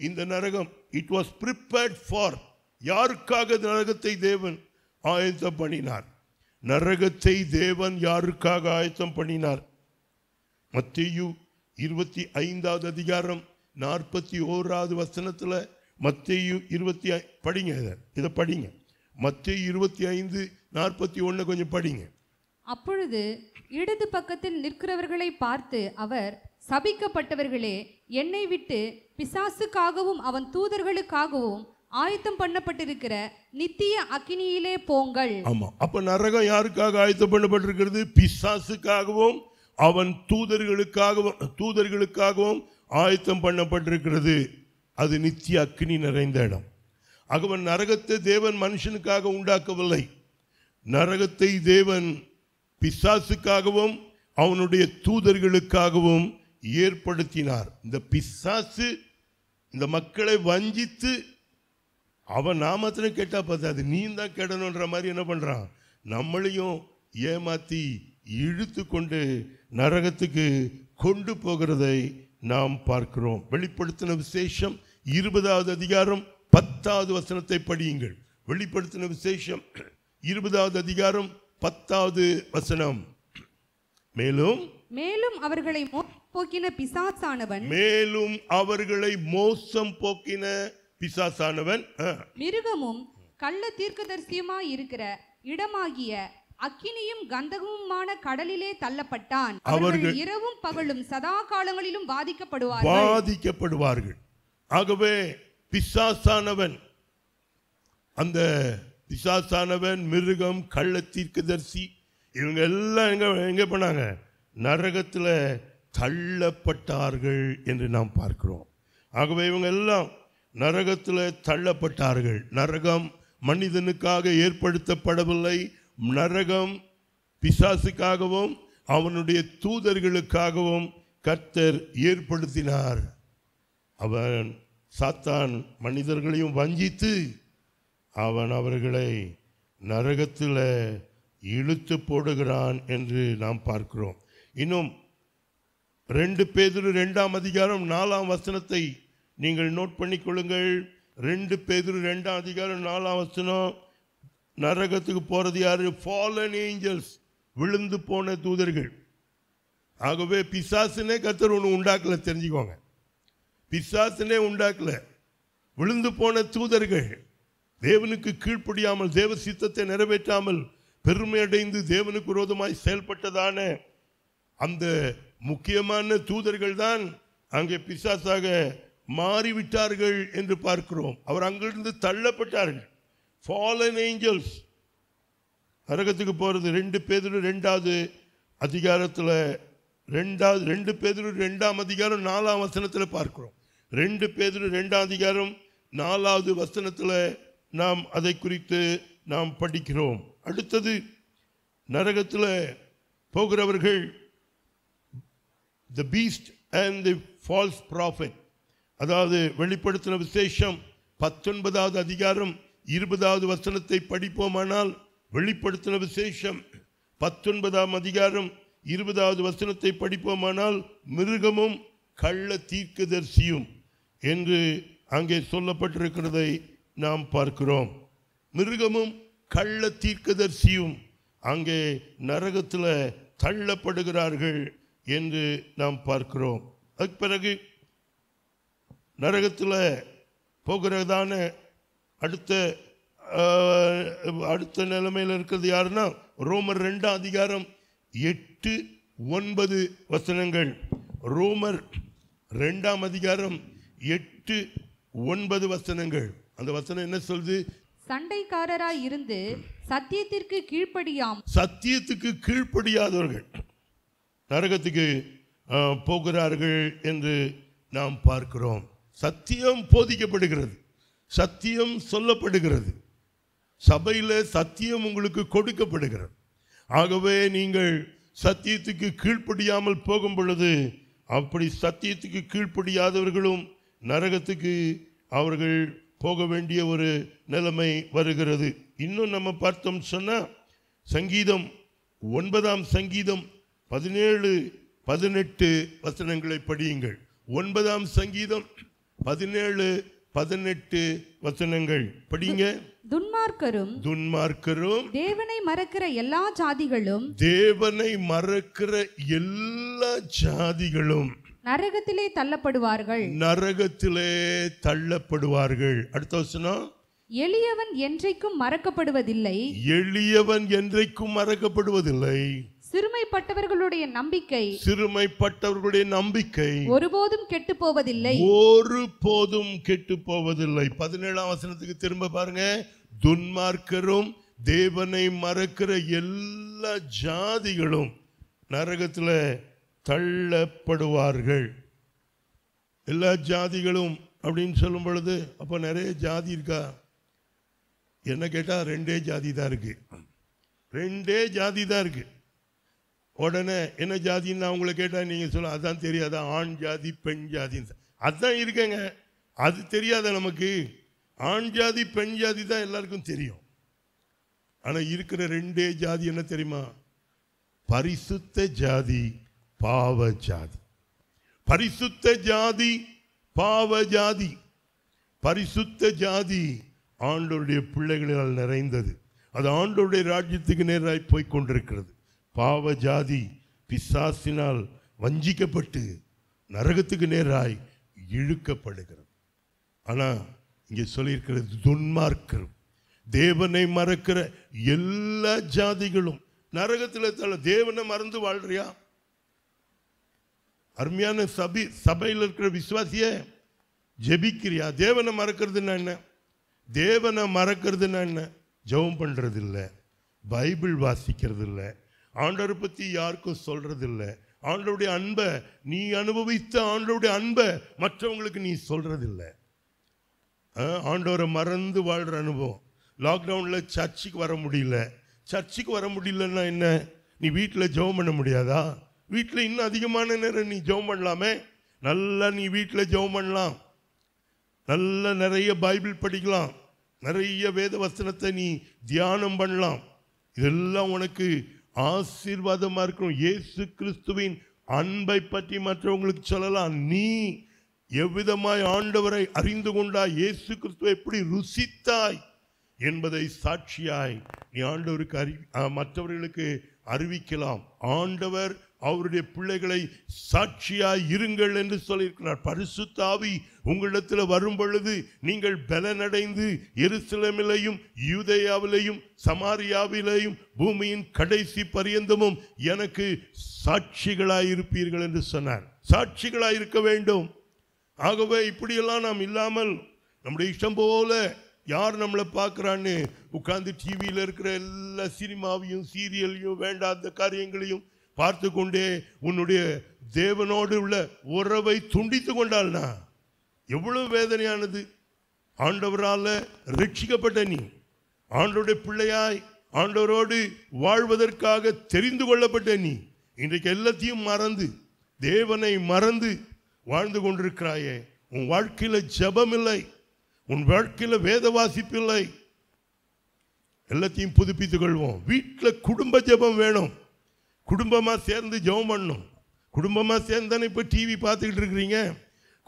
இந்த நரகம் இட் வாஸ் ப்ரிப்பேர்ட் ஃபார் யாருக்காக நரகத்தை தேவன் ஆயத்தம் பண்ணினார் நரகத்தை தேவன் யாருக்காக ஆயத்தம் பண்ணினார் மத்தியு இருபத்தி ஐந்தாவது அதிகாரம் நாற்பத்தி ஓராவது வசனத்தில் மத்தியு இருபத்தி படிங்க இதை இதை படிங்க மத்திய இருபத்தி ஐந்து நாற்பத்தி ஒன்று கொஞ்சம் படிங்க அப்பொழுது இடது பக்கத்தில் நிற்கிறவர்களை பார்த்து அவர் சபிக்கப்பட்டவர்களே என்னை விட்டு பிசாசுக்காகவும் அவன் தூதர்களுக்காகவும் ஆயத்தம் பண்ணப்பட்டிருக்கிற நித்திய அக்கினியிலே போங்கள் ஆமா அப்ப நரகம் யாருக்காக ஆயத்தம் பண்ணப்பட்டிருக்கிறது பிசாசுக்காகவும் அவன் தூதர்களுக்காகவும் தூதர்களுக்காகவும் ஆயத்தம் பண்ணப்பட்டிருக்கிறது அது நித்திய அக்னி நிறைந்த இடம் ஆகவன் நரகத்தை தேவன் மனுஷனுக்காக உண்டாக்கவில்லை நரகத்தை தேவன் பிசாசுக்காகவும் அவனுடைய தூதர்களுக்காகவும் ஏற்படுத்தினார் இந்த பிசாசு இந்த மக்களை வஞ்சித்து அவன் நாமத்தில் கேட்டால் பார்த்தாது நீ தான் கேடணுன்ற மாதிரி என்ன பண்ணுறான் நம்மளையும் ஏமாற்றி இழுத்து கொண்டு நரகத்துக்கு கொண்டு போகிறதை நாம் பார்க்கிறோம் வெளிப்படுத்தின விசேஷம் இருபதாவது அதிகாரம் பத்தாவது வசனத்தை படியுங்கள் வெளிப்படுத்தின விசேஷம் இருபதாவது அதிகாரம் பத்தாவது வசனம் மேலும் மேலும் அவர்களை போக்கின பிசாசானவன் மேலும் அவர்களை மோசம் போக்கின பிசாசானவன் மிருகமும் கள்ள தீர்க்கதரிசியுமாய் இருக்கிற இடமாகிய அக்கினியும் கந்தகமுமான கடலிலே தள்ளப்பட்டான் அவர்கள் இரவும் பகலும் சதா காலங்களிலும் பாதிக்கப்படுவார் பாதிக்கப்படுவார்கள் ஆகவே பிசாசானவன் அந்த பிசாசானவன் மிருகம் கள்ள தீர்க்கதரிசி இவங்க எல்லாம் எங்க எங்க பண்ணாங்க நரகத்துல தள்ளப்பட்டார்கள் என்று நாம் பார்க்கிறோம் ஆகவே இவங்க எல்லாம் நரகத்தில் தள்ளப்பட்டார்கள் நரகம் மனிதனுக்காக ஏற்படுத்தப்படவில்லை நரகம் பிசாசுக்காகவும் அவனுடைய தூதர்களுக்காகவும் கர்த்தர் ஏற்படுத்தினார் அவன் சாத்தான் மனிதர்களையும் வஞ்சித்து அவன் அவர்களை நரகத்தில் இழுத்து போடுகிறான் என்று நாம் பார்க்கிறோம் இன்னும் ரெண்டு பேதிரு ரெண்டாம் அதிகாரம் நாலாம் வசனத்தை நீங்கள் நோட் பண்ணி கொள்ளுங்கள் ரெண்டு பேதிரு ரெண்டாம் அதிகாரம் நாலாம் வசனம் நரகத்துக்கு போகிறது யார் ஃபாலன் ஏஞ்சல்ஸ் விழுந்து போன தூதர்கள் ஆகவே பிசாசுனே கத்தர் ஒன்று உண்டாக்கலை தெரிஞ்சுக்கோங்க பிசாசுனே உண்டாக்கலை விழுந்து போன தூதர்கள் தேவனுக்கு கீழ்ப்படியாமல் தேவ சித்தத்தை நிறைவேற்றாமல் பெருமையடைந்து தேவனுக்கு விரோதமாய் செயல்பட்டதான அந்த முக்கியமான தூதர்கள் தான் அங்கே பிசாசாக மாறிவிட்டார்கள் என்று பார்க்கிறோம் அவர் அங்கிருந்து தள்ளப்பட்டார்கள் ஃபாலன் ஏஞ்சல்ஸ் நரகத்துக்கு போகிறது ரெண்டு பேரும் ரெண்டாவது அதிகாரத்தில் ரெண்டாவது ரெண்டு பேரில் ரெண்டாம் அதிகாரம் நாலாம் வசனத்தில் பார்க்கிறோம் ரெண்டு பேரும் ரெண்டாம் அதிகாரம் நாலாவது வசனத்தில் நாம் அதை குறித்து நாம் படிக்கிறோம் அடுத்தது நரகத்தில் போகிறவர்கள் the beast and the false prophet அதாவது வெளிப்படுத்தின விசேஷம் பத்தொன்பதாவது அதிகாரம் இருபதாவது வசனத்தை படிப்போமானால் வெளிப்படுத்தின விசேஷம் பத்தொன்பதாம் அதிகாரம் இருபதாவது வசனத்தை படிப்போமானால் மிருகமும் கள்ள தீர்க்கதரிசியும் என்று அங்கே சொல்லப்பட்டிருக்கிறதை நாம் பார்க்கிறோம் மிருகமும் கள்ள தீர்க்கதரிசியும் அங்கே நரகத்தில் தள்ளப்படுகிறார்கள் என்று நாம் பார்க்கிறோம் அதுக்கு பிறகு நரகத்தில் போகிறதான அடுத்த அடுத்த நிலைமையில் இருக்கிறது யாருன்னா ரோமர் ரெண்டாம் அதிகாரம் எட்டு ஒன்பது வசனங்கள் ரோமர் ரெண்டாம் அதிகாரம் எட்டு ஒன்பது வசனங்கள் அந்த வசனம் என்ன சொல்லுது சண்டைக்காரராய் இருந்து சத்தியத்திற்கு கீழ்ப்படியாம் சத்தியத்துக்கு கீழ்ப்படியாதவர்கள் நரகத்துக்கு போகிறார்கள் என்று நாம் பார்க்கிறோம் சத்தியம் போதிக்கப்படுகிறது சத்தியம் சொல்லப்படுகிறது சபையில் சத்தியம் உங்களுக்கு கொடுக்கப்படுகிறது ஆகவே நீங்கள் சத்தியத்துக்கு கீழ்ப்படியாமல் போகும் பொழுது அப்படி சத்தியத்துக்கு கீழ்ப்படியாதவர்களும் நரகத்துக்கு அவர்கள் போக வேண்டிய ஒரு நிலைமை வருகிறது இன்னும் நம்ம பார்த்தோம் சொன்னால் சங்கீதம் ஒன்பதாம் சங்கீதம் பதினேழு பதினெட்டு வசனங்களை படியுங்கள் ஒன்பதாம் சங்கீதம் பதினேழு பதினெட்டு வசனங்கள் படிங்க துன்மார்க்கரும் துன்மார்க்கரும் தேவனை மறக்கிற எல்லா ஜாதிகளும் தேவனை மறக்கிற எல்லா ஜாதிகளும் நரகத்திலே தள்ளப்படுவார்கள் நரகத்திலே தள்ளப்படுவார்கள் அடுத்த வசனம் எளியவன் என்றைக்கும் மறக்கப்படுவதில்லை எளியவன் என்றைக்கும் மறக்கப்படுவதில்லை சிறுமைப்பட்டவர்களுடைய நம்பிக்கை சிறுமைப்பட்டவர்களுடைய நம்பிக்கை ஒருபோதும் கெட்டு போவதில்லை ஒரு போதும் கெட்டு போவதில்லை பதினேழாம் வசனத்துக்கு திரும்ப பாருங்க துன்மார்க்கரும் தேவனை மறக்கிற எல்லா ஜாதிகளும் நரகத்தில் தள்ளப்படுவார்கள் எல்லா ஜாதிகளும் அப்படின்னு சொல்லும் பொழுது அப்போ நிறைய ஜாதி இருக்கா என்ன கேட்டால் ரெண்டே ஜாதி தான் இருக்குது ரெண்டே ஜாதி தான் இருக்குது உடனே என்ன ஜாதின்னு நான் உங்களை கேட்டால் நீங்கள் சொல்ல அதான் தெரியாதா ஆண் ஜாதி பெண் ஜாதின்னு அதுதான் இருக்கேங்க அது தெரியாத நமக்கு ஆண் ஜாதி பெண் ஜாதி தான் எல்லாருக்கும் தெரியும் ஆனால் இருக்கிற ரெண்டே ஜாதி என்ன தெரியுமா பரிசுத்த ஜாதி பாவ ஜாதி பரிசுத்த ஜாதி பாவ ஜாதி பரிசுத்த ஜாதி ஆண்டோருடைய பிள்ளைகளால் நிறைந்தது அது ஆண்டோருடைய ராஜ்யத்துக்கு நேராய் போய் கொண்டிருக்கிறது பாவ ஜாதி பிசாசினால் வஞ்சிக்கப்பட்டு நரகத்துக்கு நேராய் இழுக்கப்படுகிறது ஆனால் இங்கே சொல்லியிருக்கிறது துன்மார்க்கர் தேவனை மறக்கிற எல்லா ஜாதிகளும் நரகத்தில் தள்ள தேவனை மறந்து வாழ்றியா அருமையான சபி சபையில் இருக்கிற விசுவாசிய ஜெபிக்கிறியா தேவனை மறக்கிறதுனா என்ன தேவனை மறக்கிறதுனா என்ன ஜெபம் பண்ணுறது இல்லை பைபிள் வாசிக்கிறது இல்லை ஆண்டவரை பற்றி யாருக்கும் சொல்கிறதில்ல ஆண்டவருடைய அன்பை நீ அனுபவித்த ஆண்டோடைய அன்பை மற்றவங்களுக்கு நீ சொல்கிறதில்ல ஆண்டவரை மறந்து வாழ்கிற அனுபவம் லாக்டவுனில் சர்ச்சுக்கு வர முடியல சர்ச்சுக்கு வர முடியலன்னா என்ன நீ வீட்டில் ஜெபம் பண்ண முடியாதா வீட்டில் இன்னும் அதிகமான நேரம் நீ ஜெபம் பண்ணலாமே நல்லா நீ வீட்டில் ஜெபம் பண்ணலாம் நல்ல நிறைய பைபிள் படிக்கலாம் நிறைய வேத வசனத்தை நீ தியானம் பண்ணலாம் இதெல்லாம் உனக்கு ஆசீர்வாதமாக இருக்கணும் இயேசு கிறிஸ்துவின் அன்பை பற்றி மற்றவங்களுக்கு சொல்லலாம் நீ எவ்விதமாய் ஆண்டவரை அறிந்து கொண்டாய் இயேசு கிறிஸ்துவை எப்படி ருசித்தாய் என்பதை சாட்சியாய் நீ ஆண்டவருக்கு அறி மற்றவர்களுக்கு அறிவிக்கலாம் ஆண்டவர் அவருடைய பிள்ளைகளை சாட்சியாக இருங்கள் என்று சொல்லியிருக்கிறார் பரிசுத்தாவி உங்களிடத்தில் வரும் பொழுது நீங்கள் பலனடைந்து எருசலமிலையும் யூதயாவிலையும் சமாரியாவிலையும் பூமியின் கடைசி பரியந்தமும் எனக்கு சாட்சிகளாயிருப்பீர்கள் இருப்பீர்கள் என்று சொன்னார் சாட்சிகளாக இருக்க வேண்டும் ஆகவே இப்படியெல்லாம் நாம் இல்லாமல் நம்முடைய இஷ்டம் போல யார் நம்மளை பார்க்குறான்னு உட்காந்து டிவியில் இருக்கிற எல்லா சினிமாவையும் சீரியலையும் வேண்டாத காரியங்களையும் பார்த்து கொண்டே உன்னுடைய தேவனோடு உள்ள உறவை துண்டித்து கொண்டாள்னா எவ்வளவு வேதனையானது ஆண்டவரால் ரட்சிக்கப்பட்ட நீ ஆண்டோடைய பிள்ளையாய் ஆண்டவரோடு வாழ்வதற்காக தெரிந்து கொள்ளப்பட்ட நீ இன்றைக்கு எல்லாத்தையும் மறந்து தேவனை மறந்து வாழ்ந்து கொண்டிருக்கிறாயே உன் வாழ்க்கையில் ஜபம் இல்லை உன் வாழ்க்கையில் வேத வாசிப்பு இல்லை எல்லாத்தையும் புதுப்பித்துக் கொள்வோம் வீட்டில் குடும்ப ஜபம் வேணும் குடும்பமாக சேர்ந்து ஜெபம் பண்ணணும் குடும்பமாக சேர்ந்து தானே இப்போ டிவி பார்த்துக்கிட்டு இருக்கிறீங்க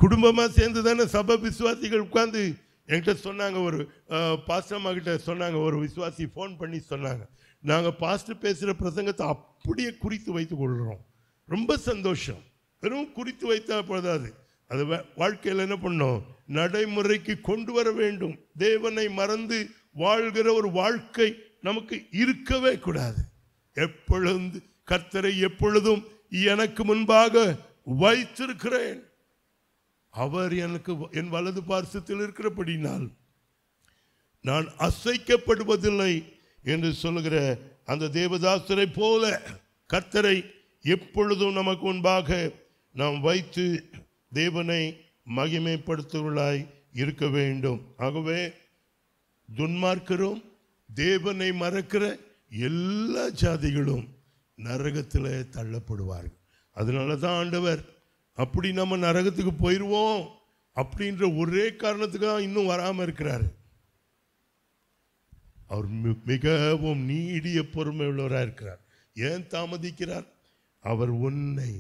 குடும்பமாக சேர்ந்து தானே சப விசுவாசிகள் உட்காந்து என்கிட்ட சொன்னாங்க ஒரு பாஸ்டம்மா கிட்ட சொன்னாங்க ஒரு விசுவாசி ஃபோன் பண்ணி சொன்னாங்க நாங்கள் பாஸ்டர் பேசுகிற பிரசங்கத்தை அப்படியே குறித்து வைத்து கொள்கிறோம் ரொம்ப சந்தோஷம் வெறும் குறித்து வைத்தா போதாது அது வாழ்க்கையில் என்ன பண்ணோம் நடைமுறைக்கு கொண்டு வர வேண்டும் தேவனை மறந்து வாழ்கிற ஒரு வாழ்க்கை நமக்கு இருக்கவே கூடாது எப்பொழுது கர்த்தரை எப்பொழுதும் எனக்கு முன்பாக வைத்திருக்கிறேன் அவர் எனக்கு என் வலது பார்சத்தில் இருக்கிறபடினால் நான் அசைக்கப்படுவதில்லை என்று சொல்லுகிற அந்த தேவதாசரை போல கர்த்தரை எப்பொழுதும் நமக்கு முன்பாக நாம் வைத்து தேவனை மகிமைப்படுத்துவர்களாய் இருக்க வேண்டும் ஆகவே துன்மார்க்கரும் தேவனை மறக்கிற எல்லா ஜாதிகளும் நரகத்தில் தள்ளப்படுவார்கள் அதனால தான் ஆண்டவர் அப்படி நம்ம நரகத்துக்கு போயிடுவோம் அப்படின்ற ஒரே காரணத்துக்காக இன்னும் வராமல் இருக்கிறார் அவர் மிகவும் நீடிய பொறுமை உள்ளவராக இருக்கிறார் ஏன் தாமதிக்கிறார் அவர் உன்னை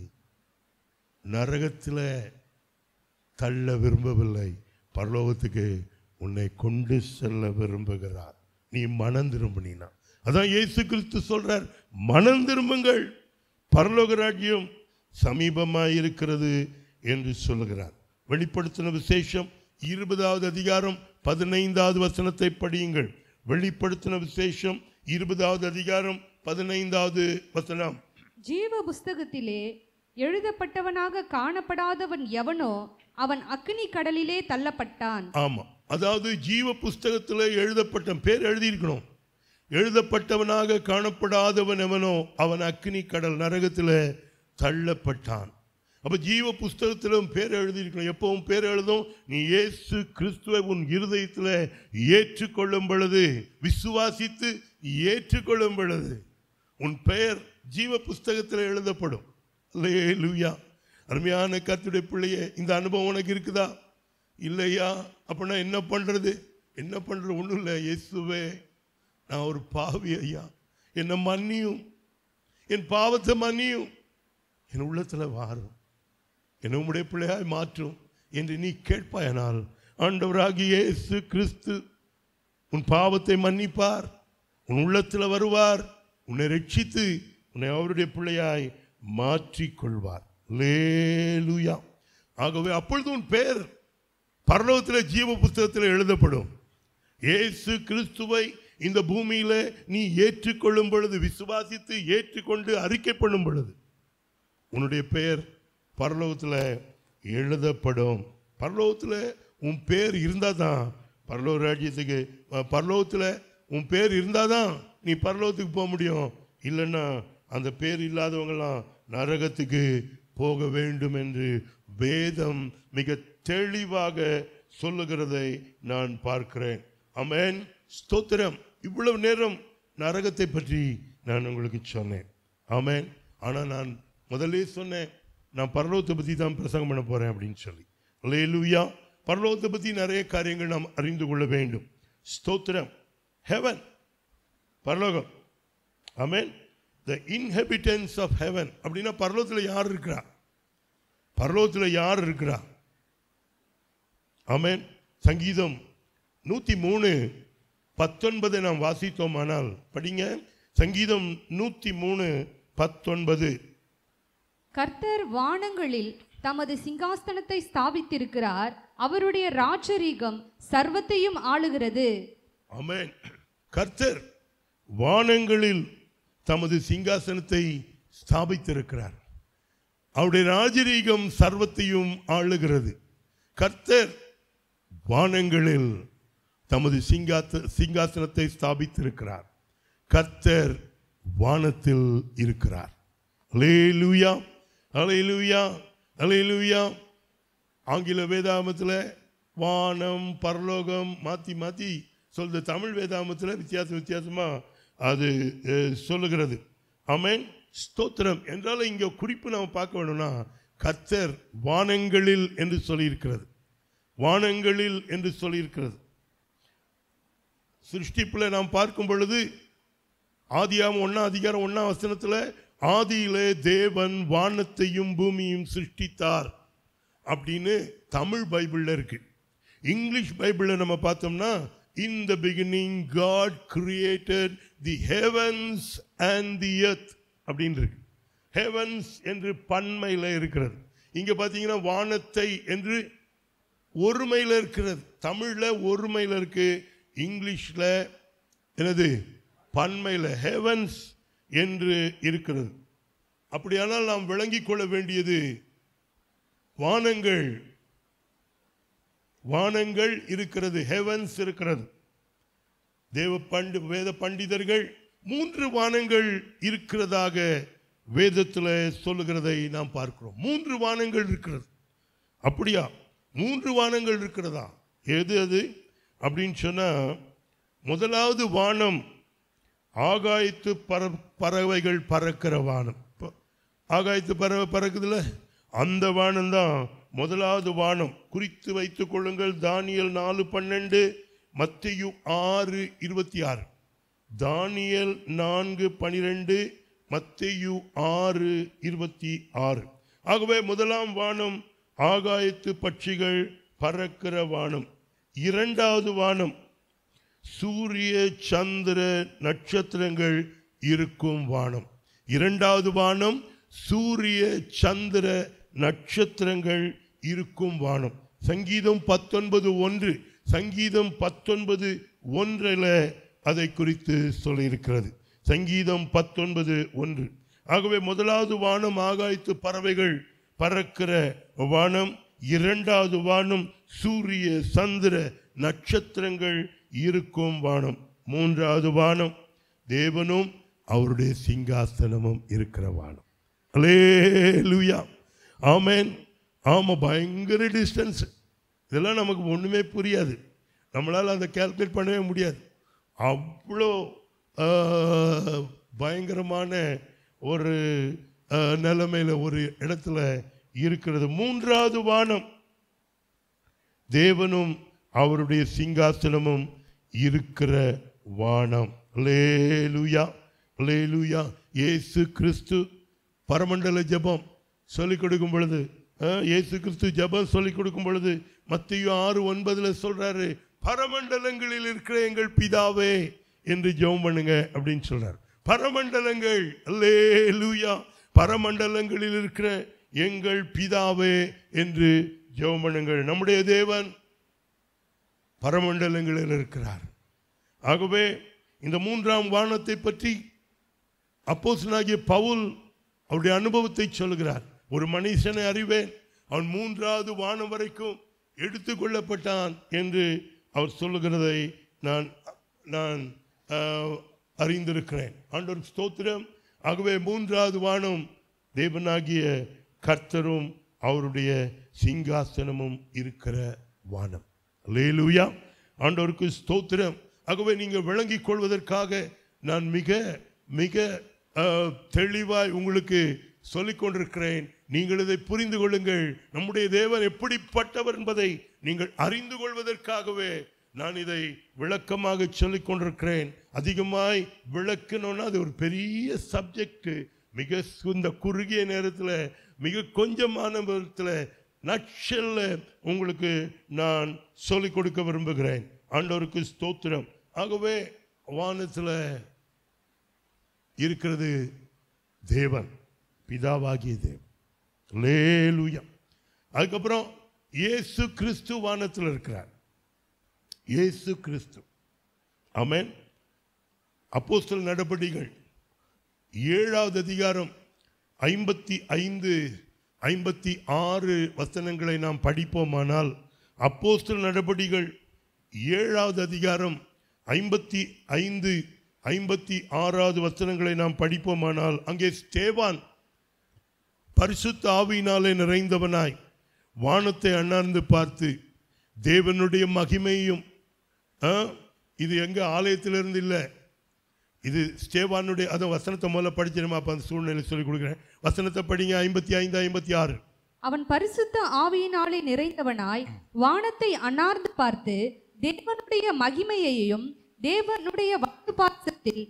நரகத்தில் தள்ள விரும்பவில்லை பரலோகத்துக்கு உன்னை கொண்டு செல்ல விரும்புகிறார் நீ மனம் திரும்பினா அதான் இயேசு கிறிஸ்து சொல்கிறார் மனம் திரும்புங்கள் பரலோக ராஜ்யம் சமீபமாக இருக்கிறது என்று சொல்கிறார் வெளிப்படுத்தின விசேஷம் இருபதாவது அதிகாரம் பதினைந்தாவது வசனத்தை படியுங்கள் வெளிப்படுத்தின விசேஷம் இருபதாவது அதிகாரம் பதினைந்தாவது வசனம் ஜீவ புஸ்தகத்திலே எழுதப்பட்டவனாக காணப்படாதவன் எவனோ அவன் அக்னி கடலிலே தள்ளப்பட்டான் ஆமா அதாவது ஜீவ புஸ்தகத்தில் எழுதப்பட்ட பேர் எழுதியிருக்கணும் எழுதப்பட்டவனாக காணப்படாதவன் எவனோ அவன் அக்னி கடல் நரகத்தில் தள்ளப்பட்டான் அப்போ ஜீவ புஸ்தகத்திலும் பேர் எழுதியிருக்கணும் எப்பவும் பேர் எழுதும் நீ ஏசு கிறிஸ்துவை உன் இருதயத்தில் ஏற்றுக்கொள்ளும் பொழுது விசுவாசித்து ஏற்றுக்கொள்ளும் பொழுது உன் பெயர் ஜீவ புஸ்தகத்தில் எழுதப்படும் இல்லையே லூயா அருமையான கத்துடைய பிள்ளையே இந்த அனுபவம் உனக்கு இருக்குதா இல்லையா அப்படின்னா என்ன பண்ணுறது என்ன பண்ணுறது ஒன்றும் இல்லை இயேசுவே நான் ஒரு பாவி ஐயா என்னை மன்னியும் என் பாவத்தை மன்னியும் என் உள்ளத்தில் வாரும் என்னை உம்முடைய பிள்ளையாய் மாற்றும் என்று நீ கேட்பாயனால் ஆண்டவராகி இயேசு கிறிஸ்து உன் பாவத்தை மன்னிப்பார் உன் உள்ளத்தில் வருவார் உன்னை ரட்சித்து உன்னை அவருடைய பிள்ளையாய் மாற்றிக்கொள்வார் லேலுயா ஆகவே அப்பொழுது உன் பேர் பரலோகத்தில் ஜீவ புஸ்தகத்தில் எழுதப்படும் இயேசு கிறிஸ்துவை இந்த பூமியில் நீ ஏற்றுக்கொள்ளும் பொழுது விசுவாசித்து ஏற்றுக்கொண்டு அறிக்கை பண்ணும் பொழுது உன்னுடைய பெயர் பரலோகத்தில் எழுதப்படும் பரலோகத்தில் உன் பேர் இருந்தால் தான் பரலோக ராஜ்யத்துக்கு பரலோகத்தில் உன் பேர் இருந்தால் தான் நீ பரலோகத்துக்கு போக முடியும் இல்லைன்னா அந்த பேர் இல்லாதவங்களாம் நரகத்துக்கு போக வேண்டும் என்று வேதம் மிக தெளிவாக சொல்லுகிறதை நான் பார்க்கிறேன் அமேன் ஸ்தோத்திரம் இவ்வளவு நேரம் நரகத்தை பற்றி நான் உங்களுக்கு சொன்னேன் ஆமேன் ஆனால் நான் முதல்லே சொன்னேன் நான் பரலோகத்தை பற்றி தான் பிரசங்கம் பண்ண போகிறேன் அப்படின்னு சொல்லி லே லூயா பரலோகத்தை பற்றி நிறைய காரியங்கள் நாம் அறிந்து கொள்ள வேண்டும் ஸ்தோத்திரம் ஹெவன் பரலோகம் ஆமேன் த இன்ஹெபிட்டன்ஸ் ஆஃப் ஹெவன் அப்படின்னா பரலோகத்தில் யார் இருக்கிறா பரலோகத்தில் யார் இருக்கிறா ஆமேன் சங்கீதம் நூற்றி மூணு பத்தொன்பது நாம் வாசித்தோம் ஆனால் படிங்க சங்கீதம் நூற்றி மூணு பத்தொன்பது கர்த்தர் வானங்களில் தமது சிங்காசனத்தை ஸ்தாபித்திருக்கிறார் அவருடைய ராஜரீகம் சர்வத்தையும் ஆளுகிறது கர்த்தர் வானங்களில் தமது சிங்காசனத்தை ஸ்தாபித்திருக்கிறார் அவருடைய ராஜரீகம் சர்வத்தையும் ஆளுகிறது கர்த்தர் வானங்களில் தமது சிங்காத்த சிங்காசனத்தை ஸ்தாபித்திருக்கிறார் கர்த்தர் வானத்தில் இருக்கிறார் அலே லூயா அலே லூயா அலே லூயா ஆங்கில வேதாமத்தில் வானம் பரலோகம் மாற்றி மாற்றி சொல்ற தமிழ் வேதாமத்தில் வித்தியாசம் வித்தியாசமாக அது சொல்லுகிறது ஆமேன் ஸ்தோத்திரம் என்றாலும் இங்கே குறிப்பு நாம் பார்க்க வேணும்னா கர்த்தர் வானங்களில் என்று சொல்லியிருக்கிறது வானங்களில் என்று சொல்லியிருக்கிறது சிருஷ்டிப்பில் நாம் பார்க்கும் பொழுது ஆதியாம் ஒன்றா அதிகாரம் ஒன்றா வசனத்தில் ஆதியிலே தேவன் வானத்தையும் பூமியும் சிருஷ்டித்தார் அப்படின்னு தமிழ் பைபிளில் இருக்கு இங்கிலீஷ் பைபிளில் நம்ம பார்த்தோம்னா in the beginning God created the heavens and the earth அப்படின்னு இருக்கு ஹெவன்ஸ் என்று பன்மையில் இருக்கிறது இங்கே பார்த்தீங்கன்னா வானத்தை என்று ஒருமையில் இருக்கிறது தமிழில் ஒருமையில் இருக்குது இங்கிலீஷில் எனது பன்மையில் ஹெவன்ஸ் என்று இருக்கிறது அப்படியானால் நாம் விளங்கிக் கொள்ள வேண்டியது வானங்கள் வானங்கள் இருக்கிறது ஹெவன்ஸ் இருக்கிறது தேவ பண்டி வேத பண்டிதர்கள் மூன்று வானங்கள் இருக்கிறதாக வேதத்தில் சொல்லுகிறதை நாம் பார்க்கிறோம் மூன்று வானங்கள் இருக்கிறது அப்படியா மூன்று வானங்கள் இருக்கிறதா எது அது அப்படின்னு சொன்னால் முதலாவது வானம் ஆகாயத்து பற பறவைகள் பறக்கிற வானம் ஆகாயத்து பறவை பறக்குதுல அந்த வானம் தான் முதலாவது வானம் குறித்து வைத்து கொள்ளுங்கள் தானியல் நாலு பன்னெண்டு மத்தியு ஆறு இருபத்தி ஆறு தானியல் நான்கு பனிரெண்டு மத்தியு ஆறு இருபத்தி ஆறு ஆகவே முதலாம் வானம் ஆகாயத்து பட்சிகள் பறக்கிற வானம் இரண்டாவது வானம் சூரிய சந்திர நட்சத்திரங்கள் இருக்கும் வானம் இரண்டாவது வானம் சூரிய சந்திர நட்சத்திரங்கள் இருக்கும் வானம் சங்கீதம் பத்தொன்பது ஒன்று சங்கீதம் பத்தொன்பது ஒன்றில் அதை குறித்து சொல்லியிருக்கிறது சங்கீதம் பத்தொன்பது ஒன்று ஆகவே முதலாவது வானம் ஆகாய்த்து பறவைகள் பறக்கிற வானம் இரண்டாவது வானம் சூரிய சந்திர நட்சத்திரங்கள் இருக்கும் வானம் மூன்றாவது வானம் தேவனும் அவருடைய சிங்காசனமும் இருக்கிற வானம் அலேலுயா ஆமேன் ஆமாம் பயங்கர டிஸ்டன்ஸ் இதெல்லாம் நமக்கு ஒன்றுமே புரியாது நம்மளால் அதை கேல்குலேட் பண்ணவே முடியாது அவ்வளோ பயங்கரமான ஒரு நிலைமையில் ஒரு இடத்துல இருக்கிறது மூன்றாவது வானம் தேவனும் அவருடைய சிங்காசனமும் இருக்கிற வானம் லேலுயா லேலுயா ஏசு கிறிஸ்து பரமண்டல ஜபம் சொல்லிக் கொடுக்கும் பொழுது ஏசு கிறிஸ்து ஜபம் சொல்லிக் கொடுக்கும் பொழுது மத்தியும் ஆறு ஒன்பதில் சொல்கிறாரு பரமண்டலங்களில் இருக்கிற எங்கள் பிதாவே என்று ஜெபம் பண்ணுங்க அப்படின்னு சொல்கிறார் பரமண்டலங்கள் லேலுயா பரமண்டலங்களில் இருக்கிற எங்கள் பிதாவே என்று ஜெபம் பண்ணுங்கள் நம்முடைய தேவன் பரமண்டலங்களில் இருக்கிறார் ஆகவே இந்த மூன்றாம் வானத்தை பற்றி அப்போசனாகிய பவுல் அவருடைய அனுபவத்தை சொல்கிறார் ஒரு மனுஷனை அறிவேன் அவன் மூன்றாவது வானம் வரைக்கும் எடுத்து கொள்ளப்பட்டான் என்று அவர் சொல்லுகிறதை நான் நான் அறிந்திருக்கிறேன் ஆண்டோர் ஸ்தோத்திரம் ஆகவே மூன்றாவது வானம் தேவனாகிய கர்த்தரும் அவருடைய சிங்காசனமும் இருக்கிற வானம் லேலூயா ஆண்டோருக்கு ஸ்தோத்திரம் ஆகவே நீங்கள் விளங்கிக் கொள்வதற்காக நான் மிக மிக தெளிவாய் உங்களுக்கு சொல்லிக் கொண்டிருக்கிறேன் நீங்கள் இதை புரிந்து கொள்ளுங்கள் நம்முடைய தேவன் எப்படிப்பட்டவர் என்பதை நீங்கள் அறிந்து கொள்வதற்காகவே நான் இதை விளக்கமாக சொல்லிக் கொண்டிருக்கிறேன் அதிகமாய் விளக்கணும்னா அது ஒரு பெரிய சப்ஜெக்ட் மிக இந்த குறுகிய நேரத்தில் மிக கொஞ்சமான விதத்தில் நச்சல்ல உங்களுக்கு நான் சொல்லிக் கொடுக்க விரும்புகிறேன் ஆண்டோருக்கு ஸ்தோத்திரம் ஆகவே வானத்தில் இருக்கிறது தேவன் பிதாவாகிய தேவன் லேலுயம் அதுக்கப்புறம் இயேசு கிறிஸ்து வானத்தில் இருக்கிறார் இயேசு கிறிஸ்து ஆமேன் அப்போஸ்தல் நடபடிகள் ஏழாவது அதிகாரம் ஐம்பத்தி ஐந்து ஐம்பத்தி ஆறு வசனங்களை நாம் படிப்போமானால் அப்போஸ்தல் நடபடிகள் ஏழாவது அதிகாரம் ஐம்பத்தி ஐந்து ஐம்பத்தி ஆறாவது வசனங்களை நாம் படிப்போமானால் அங்கே ஸ்டேவான் பரிசுத்த ஆவியினாலே நிறைந்தவனாய் வானத்தை அண்ணார்ந்து பார்த்து தேவனுடைய மகிமையும் இது எங்கள் ஆலயத்திலிருந்து இல்லை இது ஸ்டேவானுடைய அதை வசனத்தை முதல்ல படிச்சிருமா அப்போ அந்த சூழ்நிலை சொல்லி கொடுக்குறேன் வசனத்தை படிங்க ஐம்பத்தி ஐந்து ஐம்பத்தி ஆறு அவன் பரிசுத்த ஆவியினாலே நிறைந்தவனாய் வானத்தை அன்னார்ந்து பார்த்து தேவனுடைய மகிமையையும் தேவனுடைய வாக்கு பாசத்தில்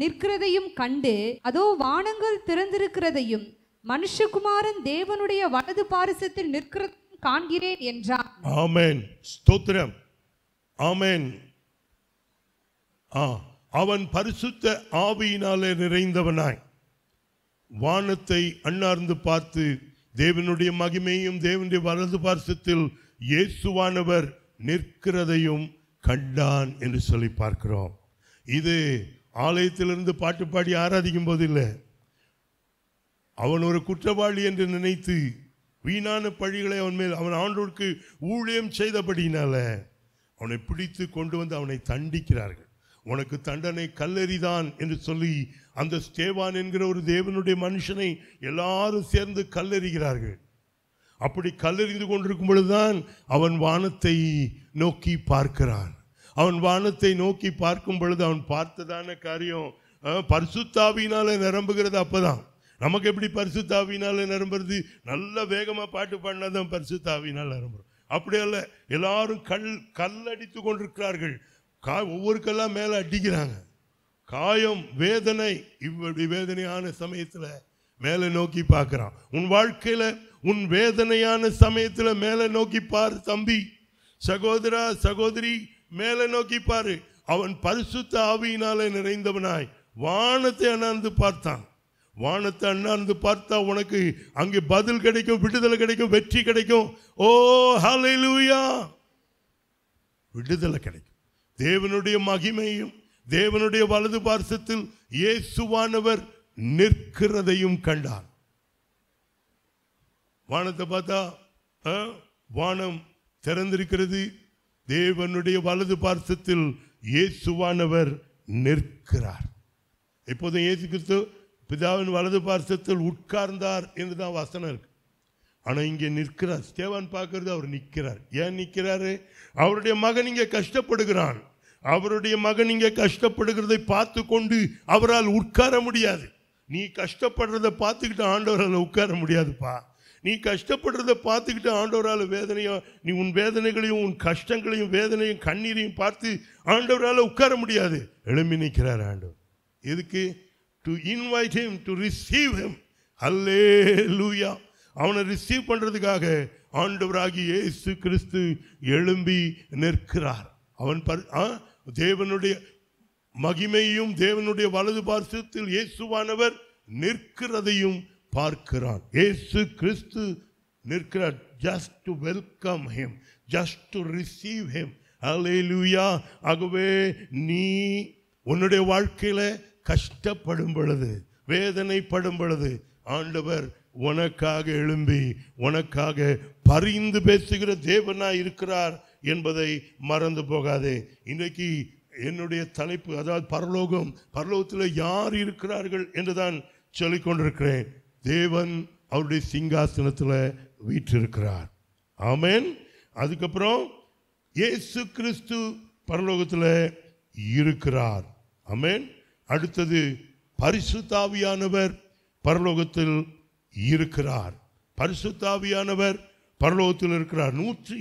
நிற்கிறதையும் கண்டு அதோ வானங்கள் திறந்திருக்கிறதையும் மனுஷகுமாரன் தேவனுடைய வலது பாரிசத்தில் நிற்கிறதையும் காண்கிறேன் என்றான் ஆமேன் ஸ்தோத்திரம் ஆமேன் ஆ அவன் பரிசுத்த ஆவியினாலே நிறைந்தவனாய் வானத்தை அண்ணார்ந்து பார்த்து தேவனுடைய மகிமையும் தேவனுடைய வலது பார்சத்தில் இயேசுவானவர் நிற்கிறதையும் கண்டான் என்று சொல்லி பார்க்கிறோம் இது ஆலயத்திலிருந்து பாட்டு பாடி ஆராதிக்கும் போதில்லை அவன் ஒரு குற்றவாளி என்று நினைத்து வீணான பழிகளை அவன் மேல் அவன் ஆண்டோருக்கு ஊழியம் செய்தபடினால அவனை பிடித்து கொண்டு வந்து அவனை தண்டிக்கிறார்கள் உனக்கு தண்டனை கல்லெறிதான் என்று சொல்லி அந்த ஸ்டேவான் என்கிற ஒரு தேவனுடைய மனுஷனை எல்லாரும் சேர்ந்து கல்லெறிகிறார்கள் அப்படி கல்லெறிந்து கொண்டிருக்கும் பொழுதுதான் அவன் வானத்தை நோக்கி பார்க்கிறான் அவன் வானத்தை நோக்கி பார்க்கும் பொழுது அவன் பார்த்ததான காரியம் பரிசுத்தாவினால நிரம்புகிறது அப்போதான் நமக்கு எப்படி பரிசுத்தாவினால நிரம்புறது நல்ல வேகமாக பாட்டு பாடினா தான் பரிசுத்தாவினால் நிரம்புறோம் அப்படி அல்ல எல்லாரும் கல் கல்லடித்து கொண்டிருக்கிறார்கள் கா ஒவ்வொருக்கெல்லாம் மேலே அடிக்கிறாங்க காயம் வேதனை இப்படி வேதனையான சமயத்தில் மேலே நோக்கி பார்க்குறான் உன் வாழ்க்கையில் உன் வேதனையான சமயத்தில் மேலே நோக்கி பார் தம்பி சகோதரா சகோதரி மேலே நோக்கி பாரு அவன் பரிசுத்த ஆவியினாலே நிறைந்தவனாய் வானத்தை அண்ணாந்து பார்த்தான் வானத்தை அண்ணாந்து பார்த்தா உனக்கு அங்கே பதில் கிடைக்கும் விடுதலை கிடைக்கும் வெற்றி கிடைக்கும் ஓ ஹலை லூயா விடுதலை கிடைக்கும் தேவனுடைய மகிமையும் தேவனுடைய வலது பார்சத்தில் இயேசுவானவர் நிற்கிறதையும் கண்டார் வானத்தை பார்த்தா வானம் திறந்திருக்கிறது தேவனுடைய வலது பார்சத்தில் இயேசுவானவர் நிற்கிறார் இப்போதும் இயேசு கிறிஸ்து பிதாவின் வலது பார்சத்தில் உட்கார்ந்தார் என்று தான் வசனம் இருக்கு ஆனால் இங்கே நிற்கிறார் ஸ்டேவான் பார்க்கறது அவர் நிற்கிறார் ஏன் நிற்கிறாரு அவருடைய மகன் இங்கே கஷ்டப்படுகிறான் அவருடைய மகன் இங்கே கஷ்டப்படுகிறதை பார்த்து கொண்டு அவரால் உட்கார முடியாது நீ கஷ்டப்படுறத பார்த்துக்கிட்டு ஆண்டவரால் உட்கார முடியாதுப்பா நீ கஷ்டப்படுறத பார்த்துக்கிட்டு ஆண்டவரால் வேதனையும் நீ உன் வேதனைகளையும் உன் கஷ்டங்களையும் வேதனையும் கண்ணீரையும் பார்த்து ஆண்டவரால் உட்கார முடியாது எழுப்பி நிற்கிறார் ஆண்டவர் எதுக்கு to invite him to receive him hallelujah அவனை ரிசீவ் பண்ணுறதுக்காக ஆண்டவராகி இயேசு கிறிஸ்து எழும்பி நிற்கிறார் அவன் பர் தேவனுடைய மகிமையும் தேவனுடைய வலது பார்சத்தில் இயேசுவானவர் நிற்கிறதையும் பார்க்கிறான் இயேசு கிறிஸ்து நிற்கிறார் just to welcome him just to receive him hallelujah ஆகவே நீ உன்னுடைய வாழ்க்கையில் கஷ்டப்படும் பொழுது வேதனைப்படும் பொழுது ஆண்டவர் உனக்காக எழும்பி உனக்காக பரிந்து பேசுகிற தேவனா இருக்கிறார் என்பதை மறந்து போகாதே இன்றைக்கு என்னுடைய தலைப்பு அதாவது பரலோகம் பரலோகத்தில் யார் இருக்கிறார்கள் என்று தான் சொல்லிக்கொண்டிருக்கிறேன் தேவன் அவருடைய சிங்காசனத்தில் வீற்றிருக்கிறார் ஆமேன் அதுக்கப்புறம் ஏசு கிறிஸ்து பரலோகத்தில் இருக்கிறார் ஆமேன் அடுத்தது பரிசுத்தாவியானவர் பரலோகத்தில் இருக்கிறார் பரிசுத்தாவியானவர் பரலோகத்தில் இருக்கிறார் நூற்றி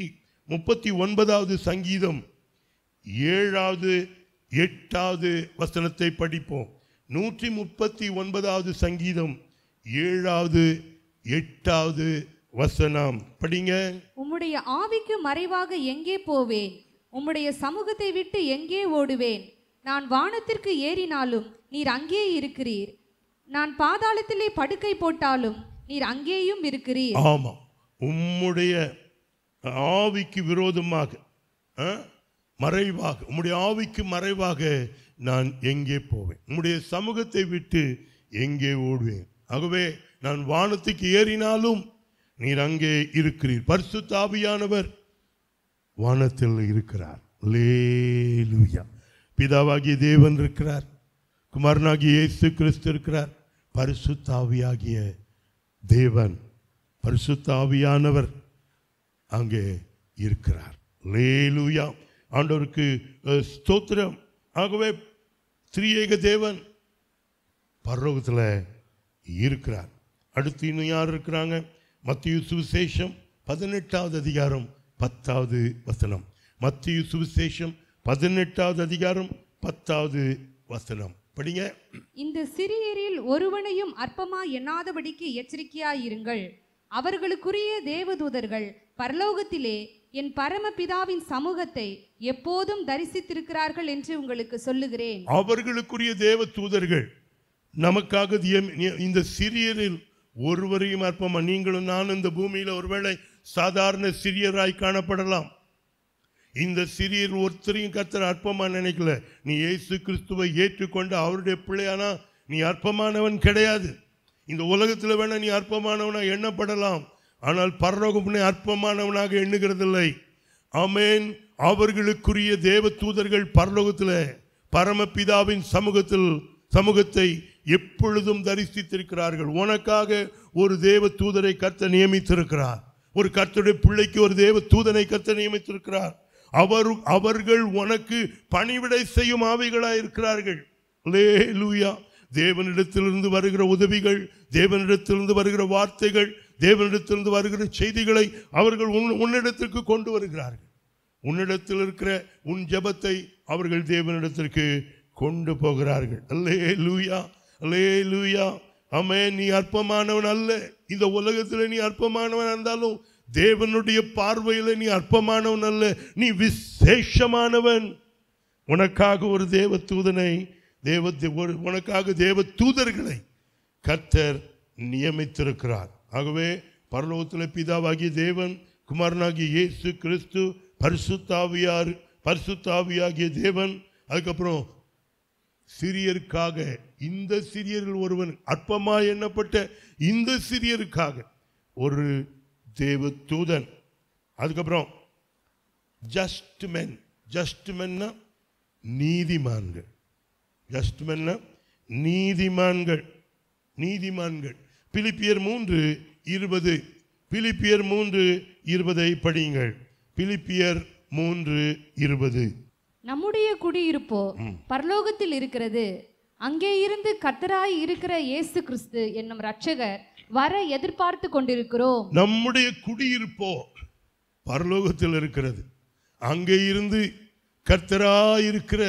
முப்பத்தி ஒன்பதாவது சங்கீதம் ஏழாவது எட்டாவது வசனத்தை படிப்போம் நூற்றி முப்பத்தி ஒன்பதாவது சங்கீதம் ஏழாவது எட்டாவது வசனம் படிங்க உம்முடைய ஆவிக்கு மறைவாக எங்கே போவேன் உம்முடைய சமூகத்தை விட்டு எங்கே ஓடுவேன் நான் வானத்திற்கு ஏறினாலும் நீர் அங்கே இருக்கிறீர் நான் பாதாளத்திலே படுக்கை போட்டாலும் நீர் அங்கேயும் இருக்கிறீர் ஆமாம் உம்முடைய ஆவிக்கு விரோதமாக மறைவாக உம்முடைய ஆவிக்கு மறைவாக நான் எங்கே போவேன் உம்முடைய சமூகத்தை விட்டு எங்கே ஓடுவேன் ஆகவே நான் வானத்துக்கு ஏறினாலும் நீர் அங்கே இருக்கிறீர் பரிசு தாவியானவர் வானத்தில் இருக்கிறார் பிதாவாகிய தேவன் இருக்கிறார் குமாரனாகிய இயேசு கிறிஸ்து இருக்கிறார் பரிசுத்தாவியாகிய தேவன் பரிசுத்தாவியானவர் அங்கே இருக்கிறார் லேலுயா ஆண்டவருக்கு ஸ்தோத்திரம் ஆகவே திரியேக தேவன் பரலோகத்தில் இருக்கிறார் அடுத்து இன்னும் யார் இருக்கிறாங்க மத்திய சுவிசேஷம் பதினெட்டாவது அதிகாரம் பத்தாவது வசனம் மத்திய சுவிசேஷம் பதினெட்டாவது அதிகாரம் பத்தாவது வசனம் படிங்க இந்த சிறியரில் ஒருவனையும் அற்பமா எண்ணாதபடிக்கு எச்சரிக்கையாயிருங்கள் அவர்களுக்குரிய தேவதூதர்கள் பரலோகத்திலே என் பரமபிதாவின் சமூகத்தை எப்போதும் தரிசித்திருக்கிறார்கள் என்று உங்களுக்கு சொல்லுகிறேன் அவர்களுக்குரிய தேவ தூதர்கள் நமக்காக இந்த சிறியரில் ஒருவரையும் அற்பமா நீங்களும் நான் இந்த பூமியில் ஒருவேளை சாதாரண சிறியராய் காணப்படலாம் இந்த சிறியர் ஒருத்தரையும் கத்துற அற்பமாக நினைக்கல நீ ஏசு கிறிஸ்துவை ஏற்றுக்கொண்டு அவருடைய பிள்ளையானா நீ அற்பமானவன் கிடையாது இந்த உலகத்தில் வேணா நீ அற்பமானவனாக எண்ணப்படலாம் ஆனால் பரலோகம்னே அற்பமானவனாக எண்ணுகிறதில்லை ஆமேன் அவர்களுக்குரிய தேவ தூதர்கள் பரலோகத்தில் பரமபிதாவின் சமூகத்தில் சமூகத்தை எப்பொழுதும் தரிசித்திருக்கிறார்கள் உனக்காக ஒரு தேவ தூதரை கத்த நியமித்திருக்கிறார் ஒரு கத்துடைய பிள்ளைக்கு ஒரு தேவ தூதனை கத்த நியமித்திருக்கிறார் அவர் அவர்கள் உனக்கு பணிவிடை செய்யும் ஆவிகளாக இருக்கிறார்கள் லே லூயா தேவனிடத்திலிருந்து வருகிற உதவிகள் தேவனிடத்திலிருந்து வருகிற வார்த்தைகள் தேவனிடத்திலிருந்து வருகிற செய்திகளை அவர்கள் உன் உன்னிடத்திற்கு கொண்டு வருகிறார்கள் உன்னிடத்தில் இருக்கிற உன் ஜபத்தை அவர்கள் தேவனிடத்திற்கு கொண்டு போகிறார்கள் அல்லே லூயா அல்லே லூயா அமே நீ அற்பமானவன் அல்ல இந்த உலகத்தில் நீ அற்பமானவன் இருந்தாலும் தேவனுடைய பார்வையில் நீ அற்பமானவன் அல்ல நீ விசேஷமானவன் உனக்காக ஒரு தேவ தூதனை தேவ உனக்காக தேவ தூதர்களை கர்த்தர் நியமித்திருக்கிறார் ஆகவே பரலோகத்தில் பிதாவாகிய தேவன் குமாரனாகிய இயேசு கிறிஸ்து பரிசுத்தாவியார் பரிசுத்தாவியாகிய தேவன் அதுக்கப்புறம் சிறியருக்காக இந்த சிறியர்கள் ஒருவன் அற்பமாக எண்ணப்பட்ட இந்த சிறியருக்காக ஒரு தேவ தூதன் அதுக்கப்புறம் ஜஸ்ட் மென் ஜஸ்ட் மென்னா நீதிமான்கள் ஜஸ்ட் மென்னா நீதிமான்கள் நீதிமான்கள் பிலிப்பியர் மூன்று இருபது பிலிப்பியர் மூன்று இருபதை படியுங்கள் பிலிப்பியர் மூன்று இருபது நம்முடைய குடியிருப்போ பரலோகத்தில் இருக்கிறது அங்கே இருந்து கத்தராய் இருக்கிற இயேசு கிறிஸ்து என்னும் ரட்சகர் வர எதிர்பார்த்து கொண்டிருக்கிறோம் நம்முடைய குடியிருப்போ பரலோகத்தில் இருக்கிறது அங்கே இருந்து கர்த்தராயிருக்கிற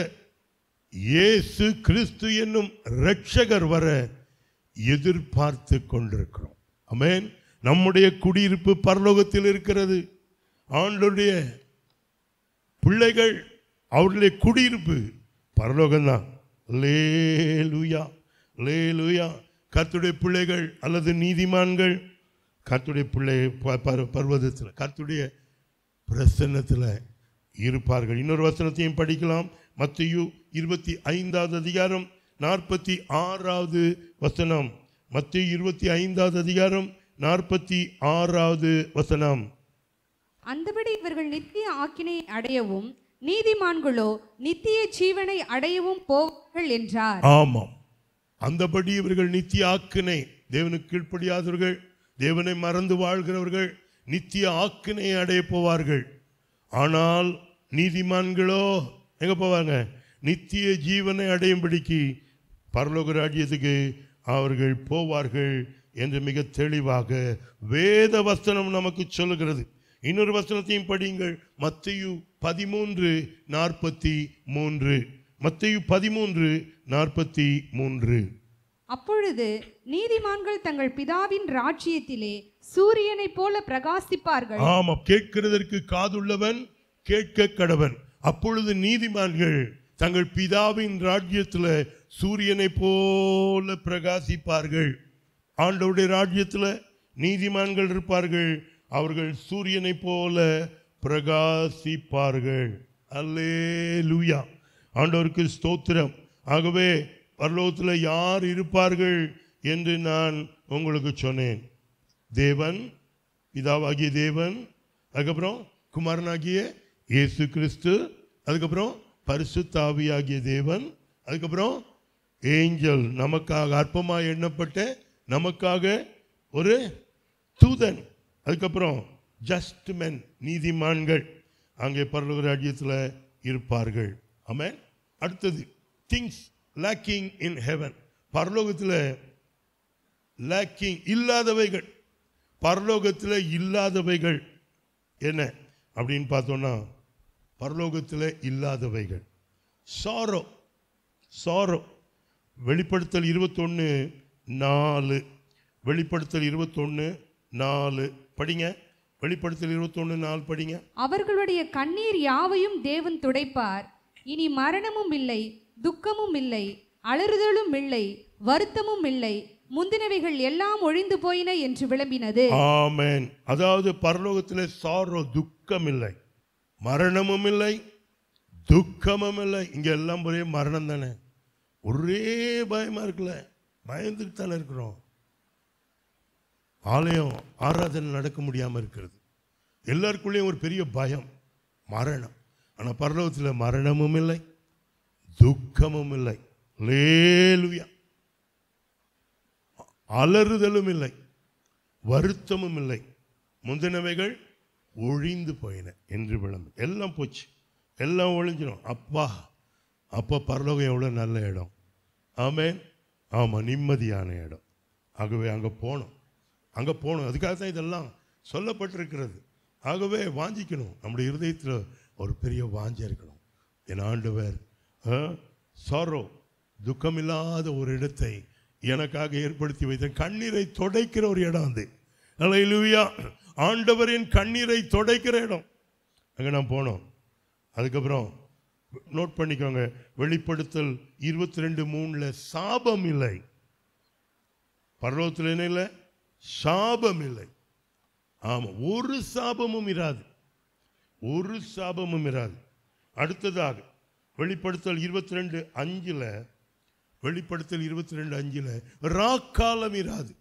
இயேசு கிறிஸ்து என்னும் ரட்சகர் வர எதிர்பார்த்து கொண்டிருக்கிறோம் அமேன் நம்முடைய குடியிருப்பு பரலோகத்தில் இருக்கிறது ஆண்டுடைய பிள்ளைகள் அவருடைய குடியிருப்பு பரலோகம்தான் லே லூயா லே லூயா கத்துடைய பிள்ளைகள் அல்லது நீதிமான்கள் கத்துடைய பிள்ளை பர்வதத்தில் கத்துடைய பிரசன்னத்தில் இருப்பார்கள் இன்னொரு வசனத்தையும் படிக்கலாம் மத்தியு இருபத்தி ஐந்தாவது அதிகாரம் நாற்பத்தி ஆறாவது வசனம் மத்திய இருபத்தி ஐந்தாவது அதிகாரம் நாற்பத்தி ஆறாவது வசனம் அந்தபடி இவர்கள் நித்திய ஆக்கினை அடையவும் நீதிமான்களோ நித்திய ஜீவனை அடையவும் போவார்கள் என்றார் ஆமாம் அந்தபடி இவர்கள் நித்திய ஆக்கினை தேவனுக்கு கீழ்ப்படியாதவர்கள் தேவனை மறந்து வாழ்கிறவர்கள் நித்திய ஆக்கினை அடைய போவார்கள் ஆனால் நீதிமான்களோ எங்கே போவாங்க நித்திய ஜீவனை அடையும்படிக்கு பரலோக ராஜ்யத்துக்கு அவர்கள் போவார்கள் என்று மிக தெளிவாக வேத வசனம் நமக்கு சொல்லுகிறது இன்னொரு வசனத்தையும் படியுங்கள் மத்தையு பதிமூன்று நாற்பத்தி மூன்று மத்தையு பதிமூன்று நாற்பத்தி மூன்று அப்பொழுது நீதிமான்கள் தங்கள் பிதாவின் ராஜ்யத்திலே சூரியனை போல பிரகாசிப்பார்கள் ஆமா கேட்கிறதற்கு காதுள்ளவன் கேட்க கடவன் அப்பொழுது நீதிமான்கள் தங்கள் பிதாவின் ராஜ்யத்தில் சூரியனை போல பிரகாசிப்பார்கள் ஆண்டவுடைய ராஜ்யத்தில் நீதிமான்கள் இருப்பார்கள் அவர்கள் சூரியனை போல பிரகாசிப்பார்கள் அல்லே லூயா ஆண்டவருக்கு ஸ்தோத்திரம் ஆகவே பரலோகத்தில் யார் இருப்பார்கள் என்று நான் உங்களுக்கு சொன்னேன் தேவன் பிதாவாகிய தேவன் அதுக்கப்புறம் குமாரனாகிய இயேசு கிறிஸ்து அதுக்கப்புறம் பரிசுத்தாவியாகிய தேவன் அதுக்கப்புறம் ஏஞ்சல் நமக்காக அற்பமாக எண்ணப்பட்ட நமக்காக ஒரு தூதன் அதுக்கப்புறம் ஜஸ்ட் மென் நீதிமான்கள் அங்கே பரலோக ராஜ்யத்தில் இருப்பார்கள் ஆமாம் அடுத்தது திங்ஸ் லேக்கிங் இன் ஹெவன் பரலோகத்தில் லேக்கிங் இல்லாதவைகள் பரலோகத்தில் இல்லாதவைகள் என்ன அப்படின்னு பார்த்தோன்னா பரலோகத்தில் இல்லாதவைகள் சாரோ சாரோ வெளிப்படுத்தல் இருபத்தொன்று நாலு வெளிப்படுத்தல் இருபத்தொன்று நாலு படிங்க வெளிப்படுத்தல் இருபத்தொன்று நாலு படிங்க அவர்களுடைய கண்ணீர் யாவையும் தேவன் துடைப்பார் இனி மரணமும் இல்லை துக்கமும் இல்லை அலறுதலும் இல்லை வருத்தமும் இல்லை முந்தினவைகள் எல்லாம் ஒழிந்து போயின என்று விளம்பினது ஆமேன் அதாவது பரலோகத்திலே சாரோ துக்கம் இல்லை மரணமும் இல்லை துக்கமும் இல்லை இங்கே எல்லாம் ஒரே மரணம் தானே ஒரே பயமாக இருக்குல்ல பயந்துட்டு தானே இருக்கிறோம் ஆலயம் ஆராதனை நடக்க முடியாமல் இருக்கிறது எல்லாருக்குள்ளேயும் ஒரு பெரிய பயம் மரணம் ஆனால் பரலோகத்தில் மரணமும் இல்லை துக்கமும் இல்லை லேலுயா அலறுதலும் இல்லை வருத்தமும் இல்லை முந்தினவைகள் ஒழிந்து போயின என்று விளம்பு எல்லாம் போச்சு எல்லாம் ஒழிஞ்சிடும் அப்பா அப்போ பரலோகம் எவ்வளோ நல்ல இடம் ஆமேன் ஆமாம் நிம்மதியான இடம் ஆகவே அங்கே போகணும் அங்கே போகணும் அதுக்காக தான் இதெல்லாம் சொல்லப்பட்டிருக்கிறது ஆகவே வாஞ்சிக்கணும் நம்முடைய இருதயத்தில் ஒரு பெரிய வாஞ்சி இருக்கணும் என் வேறு சாரோ துக்கமில்லாத ஒரு இடத்தை எனக்காக ஏற்படுத்தி வைத்த கண்ணீரை தொடைக்கிற ஒரு இடம் அது நல்லா இலுவியா ஆண்டவரின் கண்ணீரை தொடைக்கிற இடம் அங்கே நான் போனோம் அதுக்கப்புறம் நோட் பண்ணிக்கோங்க வெளிப்படுத்தல் இருபத்தி ரெண்டு மூணில் சாபம் இல்லை பரலோகத்தில் என்ன இல்லை சாபம் இல்லை ஆமாம் ஒரு சாபமும் இராது ஒரு சாபமும் இராது அடுத்ததாக வெளிப்படுத்தல் இருபத்தி ரெண்டு அஞ்சில் வெளிப்படுத்தல் இருபத்தி ரெண்டு அஞ்சில் ராக்காலம் இராது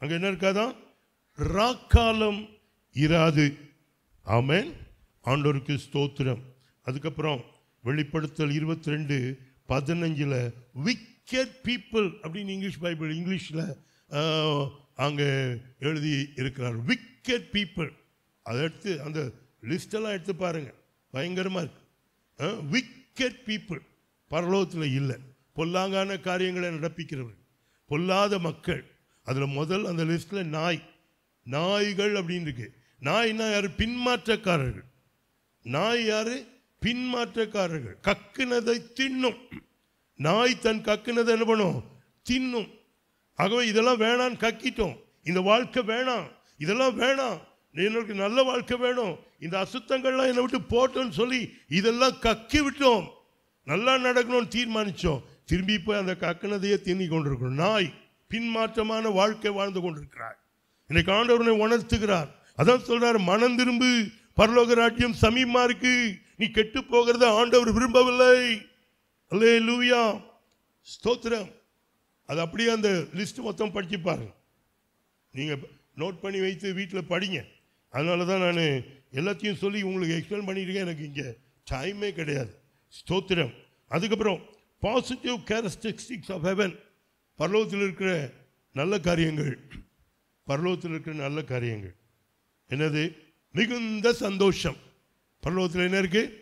அங்கே என்ன இருக்காதான் ராக்காலம் இராது ஆமேன் ஆண்டோருக்கு ஸ்தோத்திரம் அதுக்கப்புறம் வெளிப்படுத்தல் இருபத்தி ரெண்டு பதினஞ்சில் விக்கெட் பீப்புள் அப்படின்னு இங்கிலீஷ் பைபிள் இங்கிலீஷில் அங்கே எழுதி இருக்கிறார் விக்கெட் பீப்புள் அதை எடுத்து அந்த லிஸ்டெல்லாம் எடுத்து பாருங்கள் பயங்கரமாக இருக்குது விக் விக்கெட் பீப்புள் பரலோகத்தில் இல்லை பொல்லாங்கான காரியங்களை நடப்பிக்கிறவர்கள் பொல்லாத மக்கள் அதில் முதல் அந்த லிஸ்ட்டில் நாய் நாய்கள் அப்படின்னு இருக்கு நாய்னா யார் பின்மாற்றக்காரர்கள் நாய் யார் பின்மாற்றக்காரர்கள் கக்குனதை தின்னும் நாய் தன் கக்குனதை என்ன பண்ணும் தின்னும் ஆகவே இதெல்லாம் வேணான்னு கக்கிட்டோம் இந்த வாழ்க்கை வேணாம் இதெல்லாம் வேணாம் நீங்களுக்கு நல்ல வாழ்க்கை வேணும் இந்த அசுத்தங்கள்லாம் என்னை விட்டு போட்டோன்னு சொல்லி இதெல்லாம் கக்கி விட்டோம் நல்லா நடக்கணும்னு தீர்மானித்தோம் திரும்பி போய் அந்த கக்கினதையே தீண்டி கொண்டிருக்கிறோம் நாய் பின்மாற்றமான வாழ்க்கை வாழ்ந்து கொண்டிருக்கிறார் இன்னைக்கு ஆண்டவரனை உணர்த்துகிறார் அதான் சொல்கிறார் மனம் திரும்பு பரலோக ராஜ்யம் சமீபமாக இருக்கு நீ கெட்டு போகிறத ஆண்டவர் விரும்பவில்லை அல்லே லூவியா ஸ்தோத்திரம் அது அப்படியே அந்த லிஸ்ட் மொத்தம் படிச்சு பாருங்க நீங்கள் நோட் பண்ணி வைத்து வீட்டில் படிங்க அதனால தான் நான் எல்லாத்தையும் சொல்லி உங்களுக்கு எக்ஸ்பிளைன் பண்ணியிருக்கேன் எனக்கு இங்கே டைமே கிடையாது ஸ்தோத்திரம் அதுக்கப்புறம் பாசிட்டிவ் கேரக்டரிஸ்டிக்ஸ் ஆஃப் ஹெவன் பரலோகத்தில் இருக்கிற நல்ல காரியங்கள் பரலோகத்தில் இருக்கிற நல்ல காரியங்கள் என்னது மிகுந்த சந்தோஷம் பரலோகத்தில் என்ன இருக்குது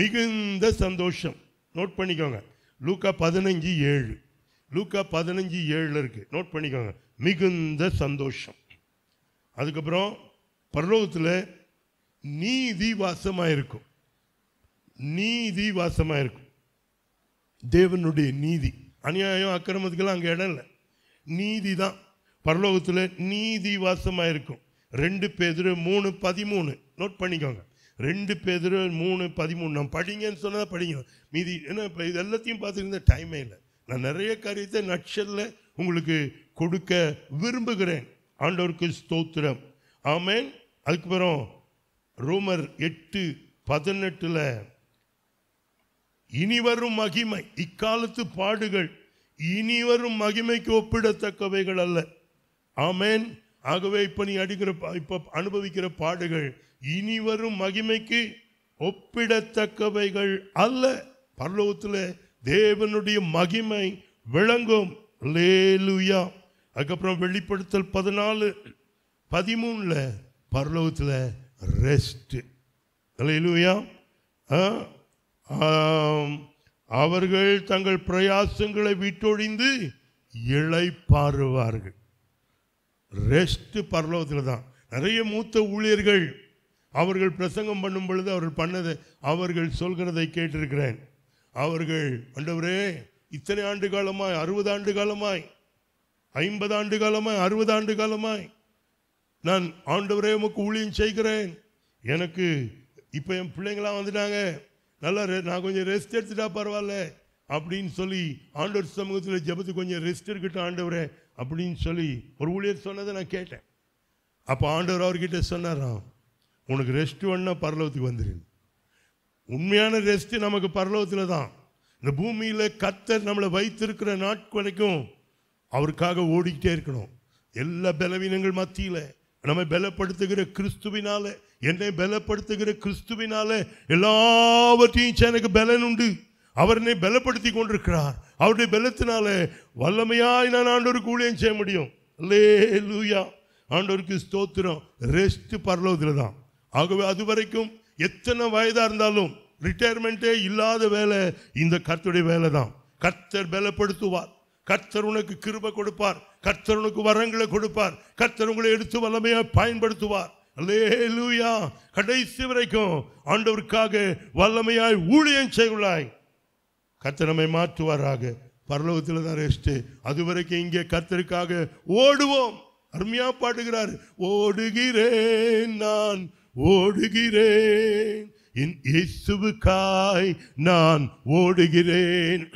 மிகுந்த சந்தோஷம் நோட் பண்ணிக்கோங்க லூக்கா பதினஞ்சு ஏழு லூக்கா பதினஞ்சு ஏழில் இருக்குது நோட் பண்ணிக்கோங்க மிகுந்த சந்தோஷம் அதுக்கப்புறம் பரலோகத்தில் நீதி வாசமாக இருக்கும் நீதி வாசமாக இருக்கும் தேவனுடைய நீதி அநியாயம் அக்கிரமத்துக்கெல்லாம் அங்கே இடம் இல்லை நீதி தான் பரலோகத்தில் நீதி வாசமாக இருக்கும் ரெண்டு பேர் மூணு பதிமூணு நோட் பண்ணிக்கோங்க ரெண்டு பேர் மூணு பதிமூணு நான் படிங்கன்னு சொன்னால் படிங்க மீதி ஏன்னா இப்போ இது எல்லாத்தையும் பார்த்துருந்த டைமே இல்லை நான் நிறைய காரியத்தை நட்சலில் உங்களுக்கு கொடுக்க விரும்புகிறேன் ஆண்டவருக்கு ஸ்தோத்திரம் ஆமேன் அதுக்கப்புறம் ரோமர் எட்டு பதினெட்டில் இனிவரும் மகிமை இக்காலத்து பாடுகள் இனிவரும் மகிமைக்கு ஒப்பிடத்தக்கவைகள் அல்ல ஆமேன் ஆகவே இப்போ நீ அடிக்கிற இப்போ அனுபவிக்கிற பாடுகள் இனிவரும் மகிமைக்கு ஒப்பிடத்தக்கவைகள் அல்ல பரலோகத்தில் தேவனுடைய மகிமை விளங்கும் லேலுயா அதுக்கப்புறம் வெளிப்படுத்தல் பதினாலு பதிமூணில் பரலோகத்தில் ரெஸ்ட்டு இல்லையா அவர்கள் தங்கள் பிரயாசங்களை விட்டொழிந்து இழைப்பாருவார்கள் ரெஸ்ட்டு பரலோகத்தில் தான் நிறைய மூத்த ஊழியர்கள் அவர்கள் பிரசங்கம் பண்ணும் பொழுது அவர்கள் பண்ணதை அவர்கள் சொல்கிறதை கேட்டிருக்கிறேன் அவர்கள் அண்டவரே இத்தனை ஆண்டு காலமாய் அறுபது ஆண்டு காலமாய் ஐம்பது ஆண்டு காலமாய் அறுபது ஆண்டு காலமாய் நான் ஆண்டவரே உமக்கு ஊழியம் செய்கிறேன் எனக்கு இப்போ என் பிள்ளைங்களாம் வந்துட்டாங்க நல்லா நான் கொஞ்சம் ரெஸ்ட் எடுத்துட்டா பரவாயில்ல அப்படின்னு சொல்லி ஆண்டவர் சமூகத்தில் ஜபத்து கொஞ்சம் ரெஸ்ட் இருக்கட்டும் ஆண்டவரே அப்படின்னு சொல்லி ஒரு ஊழியர் சொன்னதை நான் கேட்டேன் அப்போ ஆண்டவர் அவர்கிட்ட சொன்னாராம் உனக்கு ரெஸ்ட் வேணா பரலோகத்துக்கு வந்துடு உண்மையான ரெஸ்ட் நமக்கு பரலோகத்தில் தான் இந்த பூமியில் கத்தர் நம்மளை வைத்திருக்கிற நாட்களைக்கும் அவருக்காக ஓடிக்கிட்டே இருக்கணும் எல்லா பலவீனங்கள் மத்தியில் நம்மை பலப்படுத்துகிற கிறிஸ்துவினால என்னை பலப்படுத்துகிற கிறிஸ்துவினால எல்லாவற்றையும் எனக்கு பலன் உண்டு அவர் என்னை பலப்படுத்தி கொண்டிருக்கிறார் அவருடைய பலத்தினால வல்லமையாய் நான் ஆண்டோருக்கு ஊழியம் செய்ய முடியும் லே லூயா ஆண்டோருக்கு ஸ்தோத்திரம் ரெஸ்ட் பரலோகத்தில் தான் ஆகவே அது வரைக்கும் எத்தனை வயதாக இருந்தாலும் ரிட்டையர்மெண்ட்டே இல்லாத வேலை இந்த கர்த்தருடைய வேலை தான் கர்த்தர் பலப்படுத்துவார் கர்த்தர் உனக்கு கிருப கொடுப்பார் கர்த்தனுக்கு வரங்களை கொடுப்பார் கர்த்தர் உங்களை எடுத்து வல்லமையாக பயன்படுத்துவார் கடைசி வரைக்கும் ஆண்டவருக்காக வல்லமையாய் ஊழியம் செய்யுள்ளாய் கத்தனமை மாற்றுவாராக பரலோகத்தில் தான் ரெஸ்ட்டு அது வரைக்கும் இங்கே கத்தருக்காக ஓடுவோம் அருமையாக பாடுகிறார் ஓடுகிறேன் நான் ஓடுகிறேன் என் இயேசுவுக்காய் நான் ஓடுகிறேன்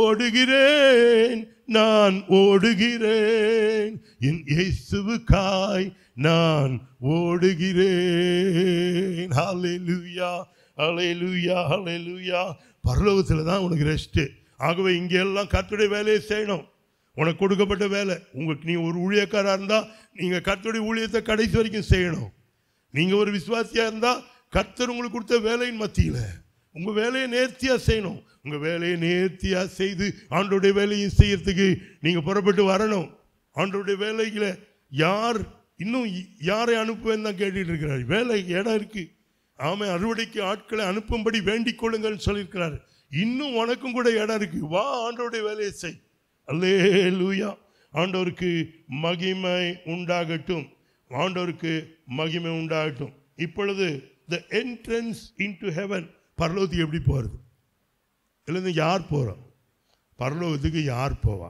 ஓடுகிறேன் நான் ஓடுகிறேன் என் இயேசுவுக்காய் நான் ஓடுகிறேன் லூயா ஹலே லூயா பரலோகத்தில் தான் உனக்கு ரெஸ்ட்டு ஆகவே இங்கெல்லாம் கத்துடைய வேலையை செய்யணும் உனக்கு கொடுக்கப்பட்ட வேலை உங்களுக்கு நீ ஒரு ஊழியக்காராக இருந்தால் நீங்கள் கத்துடைய ஊழியத்தை கடைசி வரைக்கும் செய்யணும் நீங்கள் ஒரு விசுவாசியாக இருந்தால் கத்தர் உங்களுக்கு கொடுத்த வேலையின் மத்தியில் உங்கள் வேலையை நேர்த்தியாக செய்யணும் உங்கள் வேலையை நேர்த்தியாக செய்து ஆண்டோடைய வேலையை செய்யறதுக்கு நீங்கள் புறப்பட்டு வரணும் ஆண்டோடைய வேலைகளை யார் இன்னும் யாரை அனுப்புவேன்னு தான் கேட்டுட்டு இருக்கிறார் வேலை இடம் இருக்குது ஆமை அறுவடைக்கு ஆட்களை அனுப்பும்படி வேண்டிக் கொள்ளுங்கள்னு சொல்லியிருக்கிறார் இன்னும் உனக்கும் கூட இடம் இருக்குது வா ஆண்டோடைய வேலையை செய் அல்லே லூயா ஆண்டோருக்கு மகிமை உண்டாகட்டும் ஆண்டோருக்கு மகிமை உண்டாகட்டும் இப்பொழுது the entrance into heaven பரலோதி எப்படி போகிறது இல்லைன்னு யார் போகிறோம் பரலோகத்துக்கு யார் போவா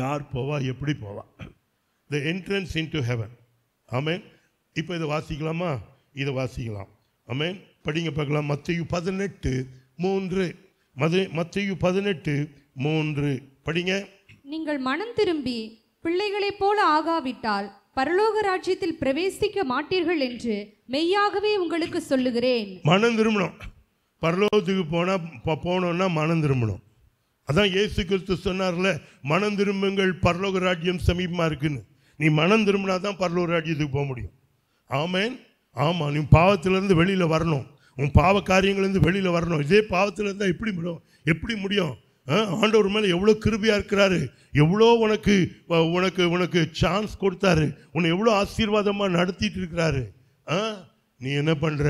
யார் போவா எப்படி போவா the entrance into heaven amen இப்போ இதை வாசிக்கலாமா இதை வாசிக்கலாம் ஆமேன் படிங்க பார்க்கலாம் மத்தையு பதினெட்டு மூன்று மது மத்தையு பதினெட்டு மூன்று படிங்க நீங்கள் மனம் திரும்பி பிள்ளைகளைப் போல ஆகாவிட்டால் பரலோக ராஜ்யத்தில் பிரவேசிக்க மாட்டீர்கள் என்று மெய்யாகவே உங்களுக்கு சொல்லுகிறேன் மனம் திரும்பணும் பரலோகத்துக்கு போனால் இப்போ போனோன்னா மனம் திரும்பணும் அதான் இயேசு கிறிஸ்து சொன்னார்ல மனம் திரும்புங்கள் பரலோக ராஜ்யம் சமீபமாக இருக்குன்னு நீ மனம் திரும்பினா தான் பரலோக ராஜ்யத்துக்கு போக முடியும் ஆமேன் ஆமாம் நீ பாவத்திலேருந்து வெளியில் வரணும் உன் பாவ காரியங்கள்லேருந்து வெளியில் வரணும் இதே பாவத்தில் இருந்தால் எப்படி முடியும் எப்படி முடியும் ஆண்டவர் மேலே எவ்வளோ கிருபியாக இருக்கிறாரு எவ்வளோ உனக்கு உனக்கு உனக்கு சான்ஸ் கொடுத்தாரு உன்னை எவ்வளோ ஆசீர்வாதமாக நடத்திட்டு இருக்கிறாரு ஆ நீ என்ன பண்ணுற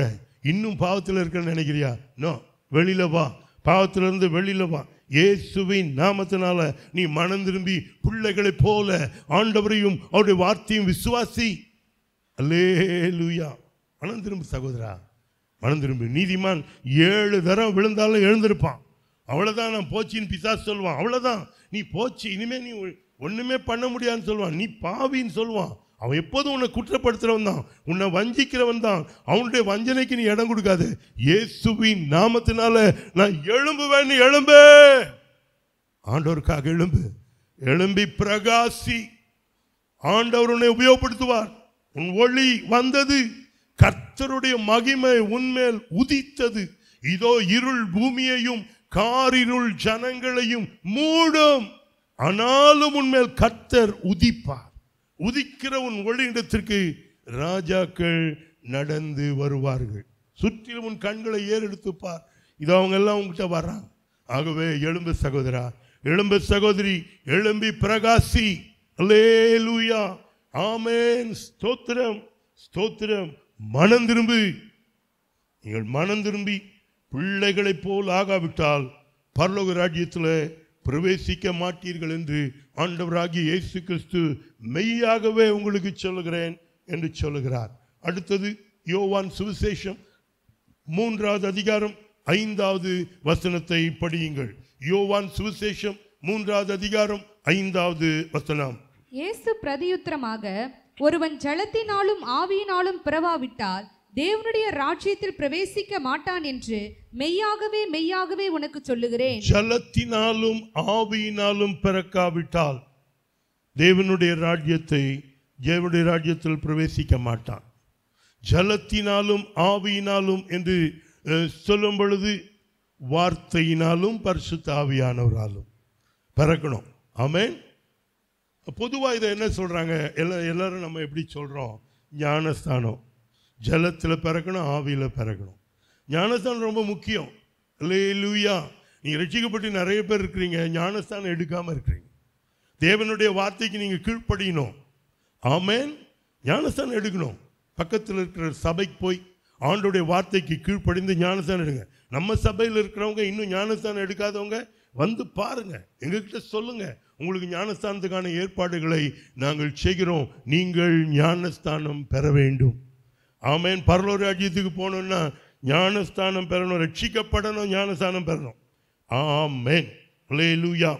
இன்னும் பாவத்தில் இருக்கன்னு நினைக்கிறியா நோ வெளியில் வா பாவத்திலிருந்து வெளியில் வா இயேசுவின் நாமத்தினால நீ மனம் திரும்பி பிள்ளைகளைப் போல ஆண்டவரையும் அவருடைய வார்த்தையும் விசுவாசி அல்லே லூயா மனம் திரும்பு சகோதரா மனம் திரும்பி நீதிமான் ஏழு தரம் விழுந்தாலும் எழுந்திருப்பான் அவ்வளோதான் நான் போச்சின்னு பிசா சொல்லுவான் அவ்வளோதான் நீ போச்சு இனிமேல் நீ ஒன்றுமே பண்ண முடியாதுன்னு சொல்லுவான் நீ பாவின்னு சொல்லுவான் அவன் எப்போதும் உன்னை குற்றப்படுத்துகிறவன் தான் உன்னை வஞ்சிக்கிறவன் தான் அவனுடைய வஞ்சனைக்கு நீ இடம் கொடுக்காது இயேசுவின் நாமத்தினால நான் நீ எழும்பு ஆண்டவருக்காக எழும்பு எழும்பி பிரகாசி ஆண்டவர் உன்னை உபயோகப்படுத்துவார் உன் ஒளி வந்தது கர்த்தருடைய மகிமை உன்மேல் உதித்தது இதோ இருள் பூமியையும் காரிருள் ஜனங்களையும் மூடும் ஆனாலும் உன்மேல் கர்த்தர் உதிப்பார் உதிக்கிற உன் ஒளியிடத்திற்கு ராஜாக்கள் நடந்து வருவார்கள் சுற்றிலும் உன் கண்களை ஏறெடுத்துப்பார் இது அவங்க எல்லாம் உங்ககிட்ட வர்றாங்க ஆகவே எலும்பு சகோதரா எலும்பு சகோதரி எழும்பி பிரகாசி லூயா ஆமேன் ஸ்தோத்திரம் ஸ்தோத்திரம் மனம் திரும்பி நீங்கள் மனம் திரும்பி பிள்ளைகளைப் போல் ஆகாவிட்டால் பரலோக ராஜ்யத்தில் பிரவேசிக்க மாட்டீர்கள் என்று ஆண்டவராகி இயேசு கிறிஸ்து மெய்யாகவே உங்களுக்கு சொல்லுகிறேன் என்று சொல்லுகிறார் அடுத்தது யோவான் சுவிசேஷம் மூன்றாவது அதிகாரம் ஐந்தாவது வசனத்தை படியுங்கள் யோவான் சுவிசேஷம் மூன்றாவது அதிகாரம் ஐந்தாவது வசனம் இயேசு பிரதியுத்திரமாக ஒருவன் ஜலத்தினாலும் ஆவியினாலும் பிறவாவிட்டால் தேவனுடைய ராஜ்யத்தில் பிரவேசிக்க மாட்டான் என்று மெய்யாகவே மெய்யாகவே உனக்கு சொல்லுகிறேன் ஜலத்தினாலும் ஆவியினாலும் பிறக்காவிட்டால் தேவனுடைய ராஜ்யத்தை தேவனுடைய ராஜ்யத்தில் பிரவேசிக்க மாட்டான் ஜலத்தினாலும் ஆவியினாலும் என்று சொல்லும் பொழுது வார்த்தையினாலும் பரிசுத்த ஆவியானவராலும் பிறக்கணும் ஆமேன் பொதுவாக இதை என்ன சொல்கிறாங்க எல்லா எல்லாரும் நம்ம எப்படி சொல்கிறோம் ஞானஸ்தானம் ஜலத்தில் பிறக்கணும் ஆவியில் பிறக்கணும் ஞானஸ்தானம் ரொம்ப முக்கியம் இல்லையே லூயா நீங்கள் ரட்சிக்கப்பட்டு நிறைய பேர் இருக்கிறீங்க ஞானஸ்தானம் எடுக்காமல் இருக்கிறீங்க தேவனுடைய வார்த்தைக்கு நீங்கள் கீழ்ப்படியணும் ஆமேன் ஞானஸ்தானம் எடுக்கணும் பக்கத்தில் இருக்கிற சபைக்கு போய் ஆண்டுடைய வார்த்தைக்கு கீழ்ப்படிந்து ஞானஸ்தானம் எடுங்க நம்ம சபையில் இருக்கிறவங்க இன்னும் ஞானஸ்தானம் எடுக்காதவங்க வந்து பாருங்கள் எங்ககிட்ட சொல்லுங்கள் உங்களுக்கு ஞானஸ்தானத்துக்கான ஏற்பாடுகளை நாங்கள் செய்கிறோம் நீங்கள் ஞானஸ்தானம் பெற வேண்டும் ஆமேன் பரலோ ராஜ்யத்துக்கு போகணுன்னா ஞானஸ்தானம் பெறணும் ரட்சிக்கப்படணும் ஞானஸ்தானம் பெறணும் ஆமேன் லே லூயா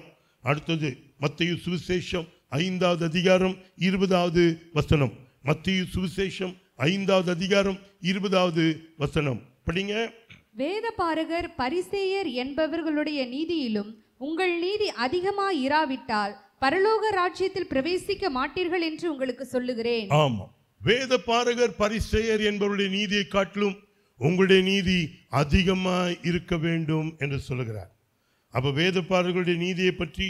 அடுத்தது மத்திய சுவிசேஷம் ஐந்தாவது அதிகாரம் இருபதாவது வசனம் மத்திய சுவிசேஷம் ஐந்தாவது அதிகாரம் இருபதாவது வசனம் படிங்க வேத பாரகர் பரிசேயர் என்பவர்களுடைய நீதியிலும் உங்கள் நீதி அதிகமாக இராவிட்டால் பரலோக ராஜ்யத்தில் பிரவேசிக்க மாட்டீர்கள் என்று உங்களுக்கு சொல்லுகிறேன் ஆமாம் வேத பாரகர் பரிசெயர் என்பவருடைய நீதியை காட்டிலும் உங்களுடைய நீதி அதிகமாக இருக்க வேண்டும் என்று சொல்லுகிறார் அப்போ வேத பாரகருடைய நீதியை பற்றி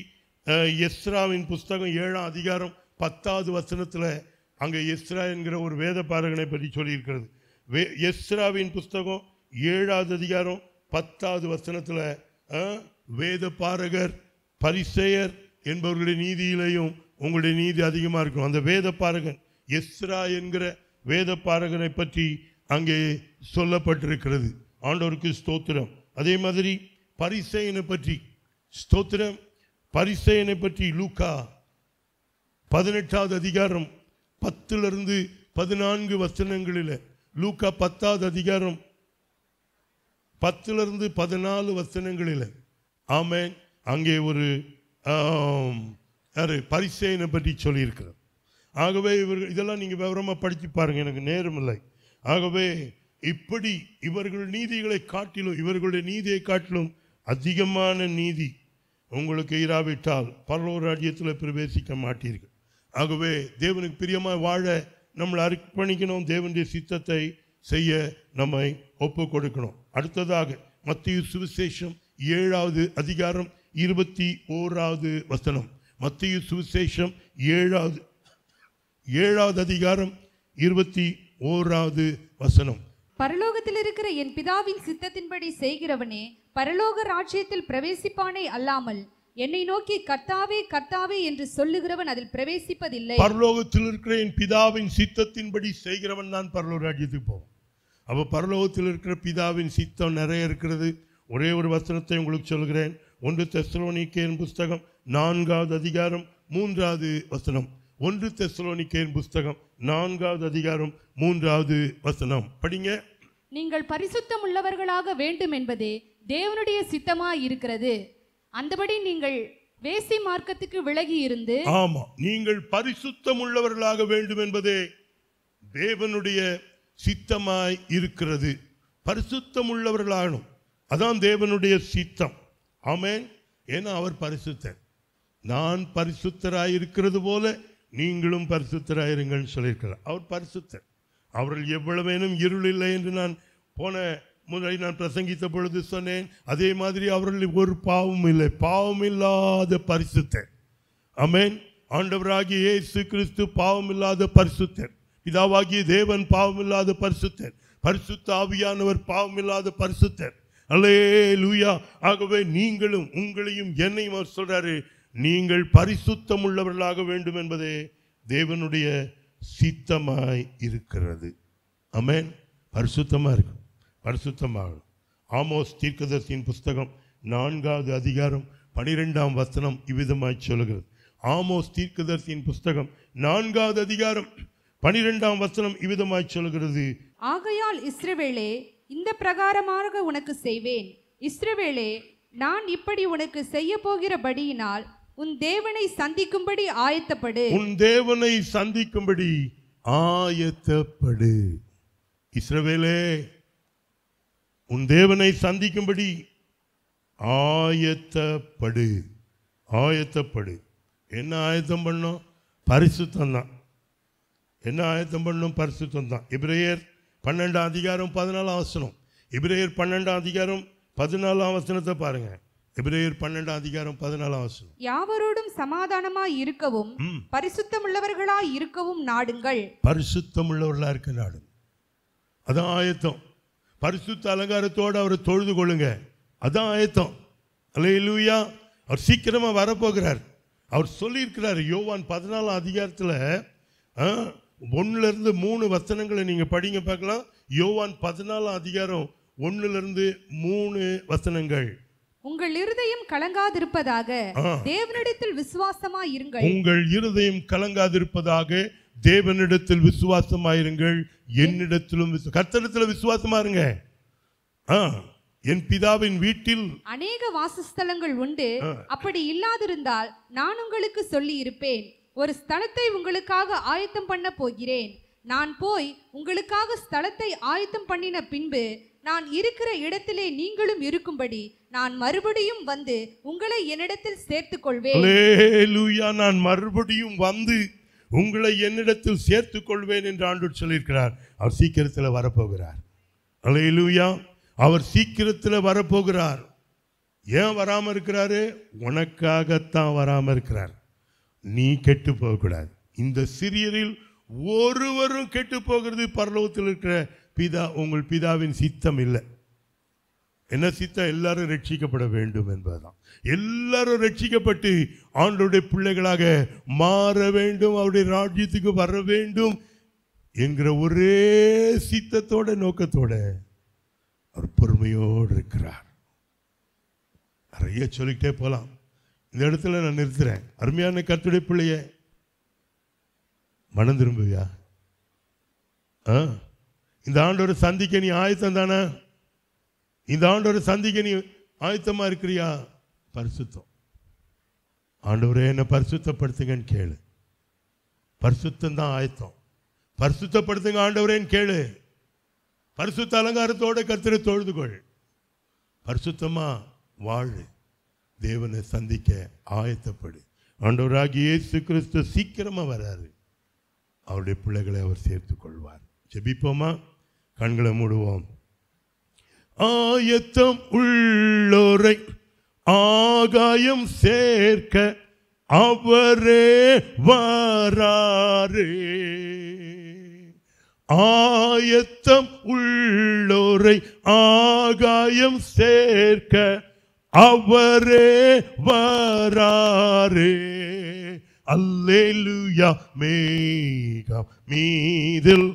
எஸ்ராவின் புஸ்தகம் ஏழாம் அதிகாரம் பத்தாவது வசனத்தில் அங்கே எஸ்ரா என்கிற ஒரு வேத பாரகனை பற்றி சொல்லியிருக்கிறது வே எஸ்ராவின் புஸ்தகம் ஏழாவது அதிகாரம் பத்தாவது வசனத்தில் வேத பாரகர் பரிசெயர் என்பவர்களுடைய நீதியிலையும் உங்களுடைய நீதி அதிகமாக இருக்கும் அந்த வேத பாரகன் எஸ்ரா என்கிற வேத பாரகரை பற்றி அங்கே சொல்லப்பட்டிருக்கிறது ஆண்டோருக்கு ஸ்தோத்திரம் அதே மாதிரி பரிசையனை பற்றி ஸ்தோத்திரம் பரிசையனை பற்றி லூக்கா பதினெட்டாவது அதிகாரம் பத்துலேருந்து பதினான்கு வசனங்களில் லூக்கா பத்தாவது அதிகாரம் பத்துலேருந்து பதினாலு வசனங்களில் ஆமேன் அங்கே ஒரு பரிசையனை பற்றி சொல்லியிருக்கிறார் ஆகவே இவர்கள் இதெல்லாம் நீங்கள் விவரமாக படித்து பாருங்கள் எனக்கு நேரம் இல்லை ஆகவே இப்படி இவர்கள் நீதிகளை காட்டிலும் இவர்களுடைய நீதியை காட்டிலும் அதிகமான நீதி உங்களுக்கு ஈராவிட்டால் பல்லோர் ராஜ்யத்தில் பிரவேசிக்க மாட்டீர்கள் ஆகவே தேவனுக்கு பிரியமாக வாழ நம்மளை அர்ப்பணிக்கணும் தேவனுடைய சித்தத்தை செய்ய நம்மை ஒப்பு கொடுக்கணும் அடுத்ததாக மத்திய சுவிசேஷம் ஏழாவது அதிகாரம் இருபத்தி ஓராவது வசனம் மத்திய சுவிசேஷம் ஏழாவது ஏழாவது அதிகாரம் இருபத்தி ஓராவது வசனம் பரலோகத்தில் இருக்கிற என் பிதாவின் சித்தத்தின்படி செய்கிறவனே பரலோக ராஜ்யத்தில் பிரவேசிப்பானே அல்லாமல் என்னை நோக்கி கர்த்தாவே கர்த்தாவே என்று சொல்லுகிறவன் அதில் பிரவேசிப்பதில்லை பரலோகத்தில் இருக்கிற என் பிதாவின் சித்தத்தின்படி செய்கிறவன் தான் பரலோக ராஜ்யத்துக்கு போவான் அப்போ பரலோகத்தில் இருக்கிற பிதாவின் சித்தம் நிறைய இருக்கிறது ஒரே ஒரு வசனத்தை உங்களுக்கு சொல்கிறேன் ஒன்று தெஸ்லோனிக்கேன் புஸ்தகம் நான்காவது அதிகாரம் மூன்றாவது வசனம் ஒன்று தெசலோனிக்கேன் புஸ்தகம் நான்காவது அதிகாரம் மூன்றாவது வசனம் படிங்க நீங்கள் பரிசுத்தம் உள்ளவர்களாக வேண்டும் என்பதே தேவனுடைய சித்தமா இருக்கிறது அந்தபடி நீங்கள் வேசி மார்க்கத்துக்கு விலகி இருந்து ஆமா நீங்கள் பரிசுத்தம் உள்ளவர்களாக வேண்டும் என்பதே தேவனுடைய சித்தமாய் இருக்கிறது பரிசுத்தம் உள்ளவர்களாகணும் அதான் தேவனுடைய சித்தம் ஆமேன் ஏன்னா அவர் பரிசுத்தன் நான் பரிசுத்தராய் இருக்கிறது போல நீங்களும் பரிசுத்தராயிருங்கள் சொல்லியிருக்கிறார் அவர் பரிசுத்தர் அவர்கள் எவ்வளவேனும் இல்லை என்று நான் போன முதலில் நான் பிரசங்கித்த பொழுது சொன்னேன் அதே மாதிரி அவர்கள் ஒரு பாவம் இல்லை பாவம் இல்லாத பரிசுத்தர் அமேன் ஆண்டவராகிய இயேசு கிறிஸ்து பாவம் இல்லாத பரிசுத்தர் பிதாவாகிய தேவன் பாவம் இல்லாத பரிசுத்தர் பரிசுத்த ஆவியானவர் பாவம் இல்லாத பரிசுத்தர் அல்லே லூயா ஆகவே நீங்களும் உங்களையும் என்னையும் அவர் சொல்றாரு நீங்கள் பரிசுத்தம் உள்ளவர்களாக வேண்டும் என்பதே தேவனுடைய சித்தமாய் இருக்கிறது அமேன் பரிசுத்தமாக இருக்கும் பரிசுத்தமாக ஆமோஸ் தீர்க்கதர்சியின் புஸ்தகம் நான்காவது அதிகாரம் பனிரெண்டாம் வசனம் இவ்விதமாய் சொல்கிறது ஆமோஸ் தீர்க்கதர்சியின் புஸ்தகம் நான்காவது அதிகாரம் பனிரெண்டாம் வசனம் இவ்விதமாய் சொல்கிறது ஆகையால் இஸ்ரவேலே இந்த பிரகாரமாக உனக்கு செய்வேன் இஸ்ரவேலே நான் இப்படி உனக்கு செய்ய போகிறபடியினால் உன் தேவனை சந்திக்கும்படி ஆயத்தப்படு உன் தேவனை சந்திக்கும்படி ஆயத்தப்படு இஸ்ரவேலே உன் தேவனை சந்திக்கும்படி ஆயத்தப்படு ஆயத்தப்படு என்ன ஆயத்தம் பண்ணும் பரிசுத்தம் தான் என்ன ஆயத்தம் பண்ணும் பரிசுத்தம் தான் இப்ரேயர் பன்னெண்டாம் அதிகாரம் பதினாலாம் அவசனம் இப்ரேயர் பன்னெண்டாம் அதிகாரம் பதினாலாம் அவசனத்தை பாருங்கள் எபிரேயர் பன்னெண்டாம் அதிகாரம் பதினாலாம் வசனம் யாவரோடும் சமாதானமாய் இருக்கவும் பரிசுத்தம் உள்ளவர்களாய் இருக்கவும் நாடுங்கள் பரிசுத்தம் உள்ளவர்களா இருக்க நாடு அதான் ஆயத்தம் பரிசுத்த அலங்காரத்தோடு அவரை தொழுது கொள்ளுங்க அதான் ஆயத்தம் அலையிலூயா அவர் சீக்கிரமாக வரப்போகிறார் அவர் சொல்லியிருக்கிறார் யோவான் பதினாலாம் அதிகாரத்தில் ஒன்றுலேருந்து மூணு வசனங்களை நீங்கள் படிங்க பார்க்கலாம் யோவான் பதினாலாம் அதிகாரம் ஒன்றுலேருந்து மூணு வசனங்கள் உங்கள் இருதயம் கலங்காதிருப்பதாக தேவனிடத்தில் விசுவாசமா இருங்கள் உங்கள் இருதயம் கலங்காதிருப்பதாக தேவனிடத்தில் விசுவாசமா இருங்கள் என்னிடத்திலும் கர்த்தனத்தில் விசுவாசமா இருங்க என் பிதாவின் வீட்டில் அநேக வாசஸ்தலங்கள் உண்டு அப்படி இல்லாதிருந்தால் நான் உங்களுக்கு சொல்லி இருப்பேன் ஒரு ஸ்தலத்தை உங்களுக்காக ஆயத்தம் பண்ண போகிறேன் நான் போய் உங்களுக்காக ஸ்தலத்தை ஆயத்தம் பண்ணின பின்பு நான் இருக்கிற இடத்திலே நீங்களும் இருக்கும்படி நான் மறுபடியும் வந்து உங்களை என்னிடத்தில் சேர்த்துக் கொள்வேன் நான் மறுபடியும் வந்து உங்களை என்னிடத்தில் சேர்த்துக் கொள்வேன் என்று ஆண்டு சொல்லியிருக்கிறார் அவர் சீக்கிரத்தில் வரப்போகிறார் அலையிலூயா அவர் சீக்கிரத்தில் வரப்போகிறார் ஏன் வராமல் இருக்கிறாரு உனக்காகத்தான் வராமல் இருக்கிறார் நீ கெட்டு போகக்கூடாது இந்த சிறியரில் ஒருவரும் கெட்டு போகிறது பரலோகத்தில் இருக்கிற பிதா உங்கள் பிதாவின் சித்தம் இல்லை என்ன சித்தா எல்லாரும் ரட்சிக்கப்பட வேண்டும் என்பதுதான் எல்லாரும் ரட்சிக்கப்பட்டு ஆண்டோடைய பிள்ளைகளாக மாற வேண்டும் அவருடைய ராஜ்யத்துக்கு வர வேண்டும் என்கிற ஒரே சித்தத்தோட நோக்கத்தோட அவர் பொறுமையோடு இருக்கிறார் நிறைய சொல்லிக்கிட்டே போகலாம் இந்த இடத்துல நான் நிறுத்துறேன் அருமையான கத்துடைய பிள்ளைய மனம் திரும்புவியா ஆ இந்த ஆண்டோட சந்திக்க நீ ஆயத்தம் தானே இந்த ஆண்டோரை சந்திக்க நீ ஆயத்தமாக இருக்கிறியா பரிசுத்தம் ஆண்டவரே என்னை பரிசுத்தப்படுத்துங்கன்னு கேளு பரிசுத்தம் தான் ஆயத்தம் பரிசுத்தப்படுத்துங்க ஆண்டவரேன்னு கேளு பரிசுத்த அலங்காரத்தோட கத்திரை தொழுதுகொள் பரிசுத்தமாக வாழு தேவனை சந்திக்க ஆயத்தப்படு ஆண்டவராகி இயேசு கிறிஸ்து சீக்கிரமாக வராரு அவருடைய பிள்ளைகளை அவர் சேர்த்து கொள்வார் ஜெபிப்போமா கண்களை மூடுவோம் ஆயத்தம் உள்ளோரை ஆகாயம் சேர்க்க அவரே வாராரே ஆயத்தம் உள்ளோரை ஆகாயம் சேர்க்க அவரே வராரே அல்லேலுயா மேகம் மீதில்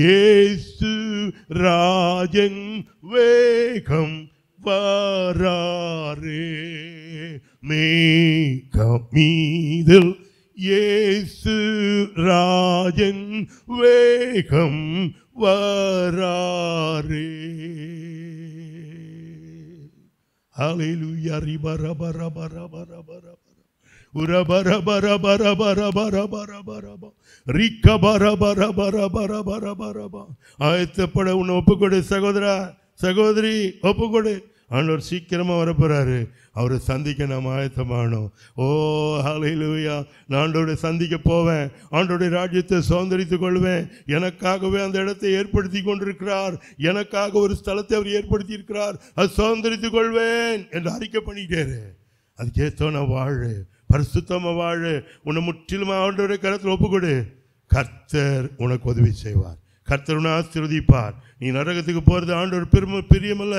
യേശു രാജൻ വേഗം വരാറേ മേഘമീതിൽ യേശു രാജൻ വേഗം varare. Hallelujah, riba, raba, raba, ஆயத்தப்பட உன்னை ஒப்புக்கொடு சகோதரா சகோதரி ஒப்புக்கொடு ஆனவர் சீக்கிரமாக வரப்போகிறாரு அவரை சந்திக்க நாம் ஆயத்தமானோம் ஓ ஹலையிலுவையா நான் ஆண்டோடைய சந்திக்க போவேன் ஆண்டோடைய ராஜ்யத்தை சுதந்திரித்து கொள்வேன் எனக்காகவே அந்த இடத்தை ஏற்படுத்தி கொண்டிருக்கிறார் எனக்காக ஒரு ஸ்தலத்தை அவர் ஏற்படுத்தி இருக்கிறார் அது சுதந்திரித்து கொள்வேன் என்று அறிக்கை பண்ணிக்கிட்டாரு அதுக்கேற்ற நான் வாழு பரிசுத்தம் வாழு உன்னை முற்றிலும் ஆண்டோடைய கருத்தில் ஒப்புக்கொடு கர்த்தர் உனக்கு உதவி செய்வார் கர்த்தர் உன ஆசீர்வதிப்பார் நீ நரகத்துக்கு போகிறது ஆண்டோர் பெருமை பிரியமல்ல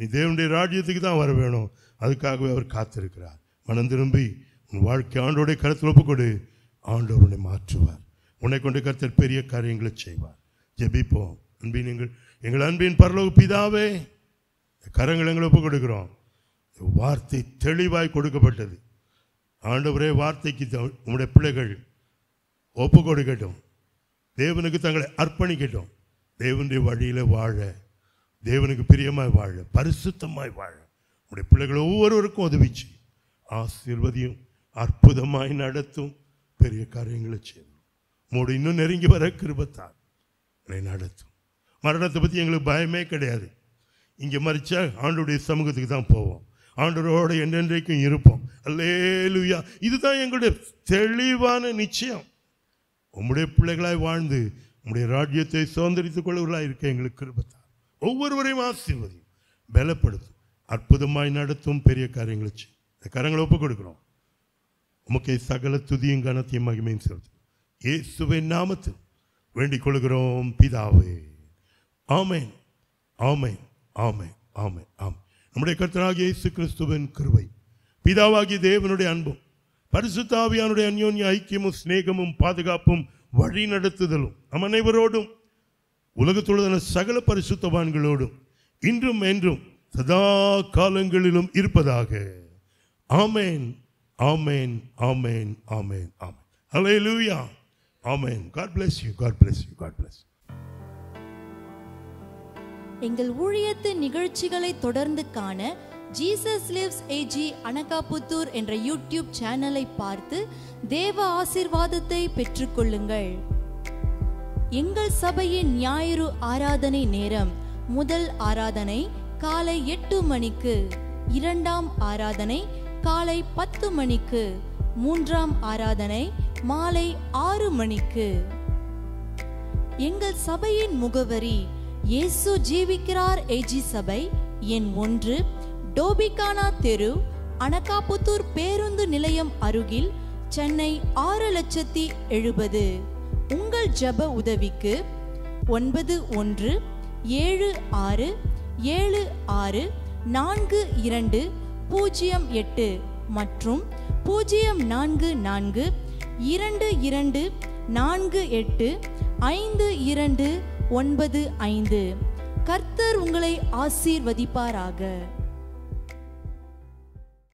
நீ தேவனுடைய ராஜ்யத்துக்கு தான் வர வேணும் அதுக்காகவே அவர் காத்திருக்கிறார் மனம் திரும்பி உன் வாழ்க்கை ஆண்டோடைய கருத்தில் ஒப்புக்கொடு ஆண்டோர் உன்னை மாற்றுவார் உன்னை கொண்டு கர்த்தர் பெரிய காரியங்களை செய்வார் ஜெபிப்போம் அன்பின் எங்கள் எங்கள் அன்பின் பரலோக பிதாவே கரங்கள் எங்களை ஒப்புக் கொடுக்குறோம் வார்த்தை தெளிவாய் கொடுக்கப்பட்டது ஆண்டவரே வார்த்தைக்கு உங்களுடைய பிள்ளைகள் ஒப்பு கொடுக்கட்டும் தேவனுக்கு தங்களை அர்ப்பணிக்கட்டும் தேவனுடைய வழியில் வாழ தேவனுக்கு பிரியமாய் வாழ பரிசுத்தமாய் வாழ உடைய பிள்ளைகளை ஒவ்வொருவருக்கும் உதவிச்சு ஆசீர்வதியும் அற்புதமாய் நடத்தும் பெரிய காரியங்களை செய்யும் மூடு இன்னும் நெருங்கி வர கிருபத்தார் என்னை நடத்தும் மரணத்தை பற்றி எங்களுக்கு பயமே கிடையாது இங்கே மறிச்சா ஆண்டுடைய சமூகத்துக்கு தான் போவோம் ஆண்டரோடு என்றென்றைக்கும் இருப்போம் அல்லேலுயா இதுதான் எங்களுடைய தெளிவான நிச்சயம் உம்முடைய பிள்ளைகளாய் வாழ்ந்து உம்முடைய ராஜ்யத்தை சுதந்திரித்துக் கொள்வர்களாக இருக்க எங்களுக்கு கிருபத்தான் ஒவ்வொருவரையும் ஆசீர்வதியும் பலப்படுத்தும் அற்புதமாய் நடத்தும் பெரிய காரியங்களை இந்த கரங்களை ஒப்புக் கொடுக்குறோம் உமக்கு சகல துதியும் கனத்தையும் மகிமையும் செலுத்தும் இயேசுவை நாமத்தில் வேண்டிக் கொள்கிறோம் பிதாவே ஆமேன் ஆமேன் ஆமேன் ஆமேன் ஆமேன் நம்முடைய கர்த்தனாகிய இயேசு கிறிஸ்துவின் கிருவை பிதாவாகிய தேவனுடைய அன்பும் பரிசுத்தாவியானுடைய அந்யோன்ய ஐக்கியமும் சிநேகமும் பாதுகாப்பும் வழி நடத்துதலும் நம் அனைவரோடும் உலகத்துள்ளதான சகல பரிசுத்தவான்களோடும் இன்றும் என்றும் சதா காலங்களிலும் இருப்பதாக ஆமேன் ஆமேன் ஆமேன் ஆமேன் amen hallelujah amen God bless you God bless you God bless you எங்கள் ஊழியத்தின் நிகழ்ச்சிகளை தொடர்ந்து காண ஜீசஸ் லிவ்ஸ் ஏஜி அனகாபுத்தூர் என்ற யூடியூப் சேனலை பார்த்து தேவ ஆசிர்வாதத்தை பெற்றுக்கொள்ளுங்கள் எங்கள் சபையின் ஞாயிறு ஆராதனை நேரம் முதல் ஆராதனை காலை எட்டு மணிக்கு இரண்டாம் ஆராதனை காலை பத்து மணிக்கு மூன்றாம் ஆராதனை மாலை ஆறு மணிக்கு எங்கள் சபையின் முகவரி இயேசு ஜீவிக்கிறார் ஏஜி சபை என் ஒன்று டோபிகானா தெரு அனகாபுத்தூர் பேருந்து நிலையம் அருகில் சென்னை ஆறு லட்சத்தி எழுபது உங்கள் ஜப உதவிக்கு ஒன்பது ஒன்று ஏழு ஆறு ஏழு ஆறு நான்கு இரண்டு பூஜ்ஜியம் எட்டு மற்றும் பூஜ்ஜியம் நான்கு நான்கு இரண்டு இரண்டு நான்கு எட்டு ஐந்து இரண்டு ஒன்பது ஐந்து கர்த்தர் உங்களை ஆசீர்வதிப்பாராக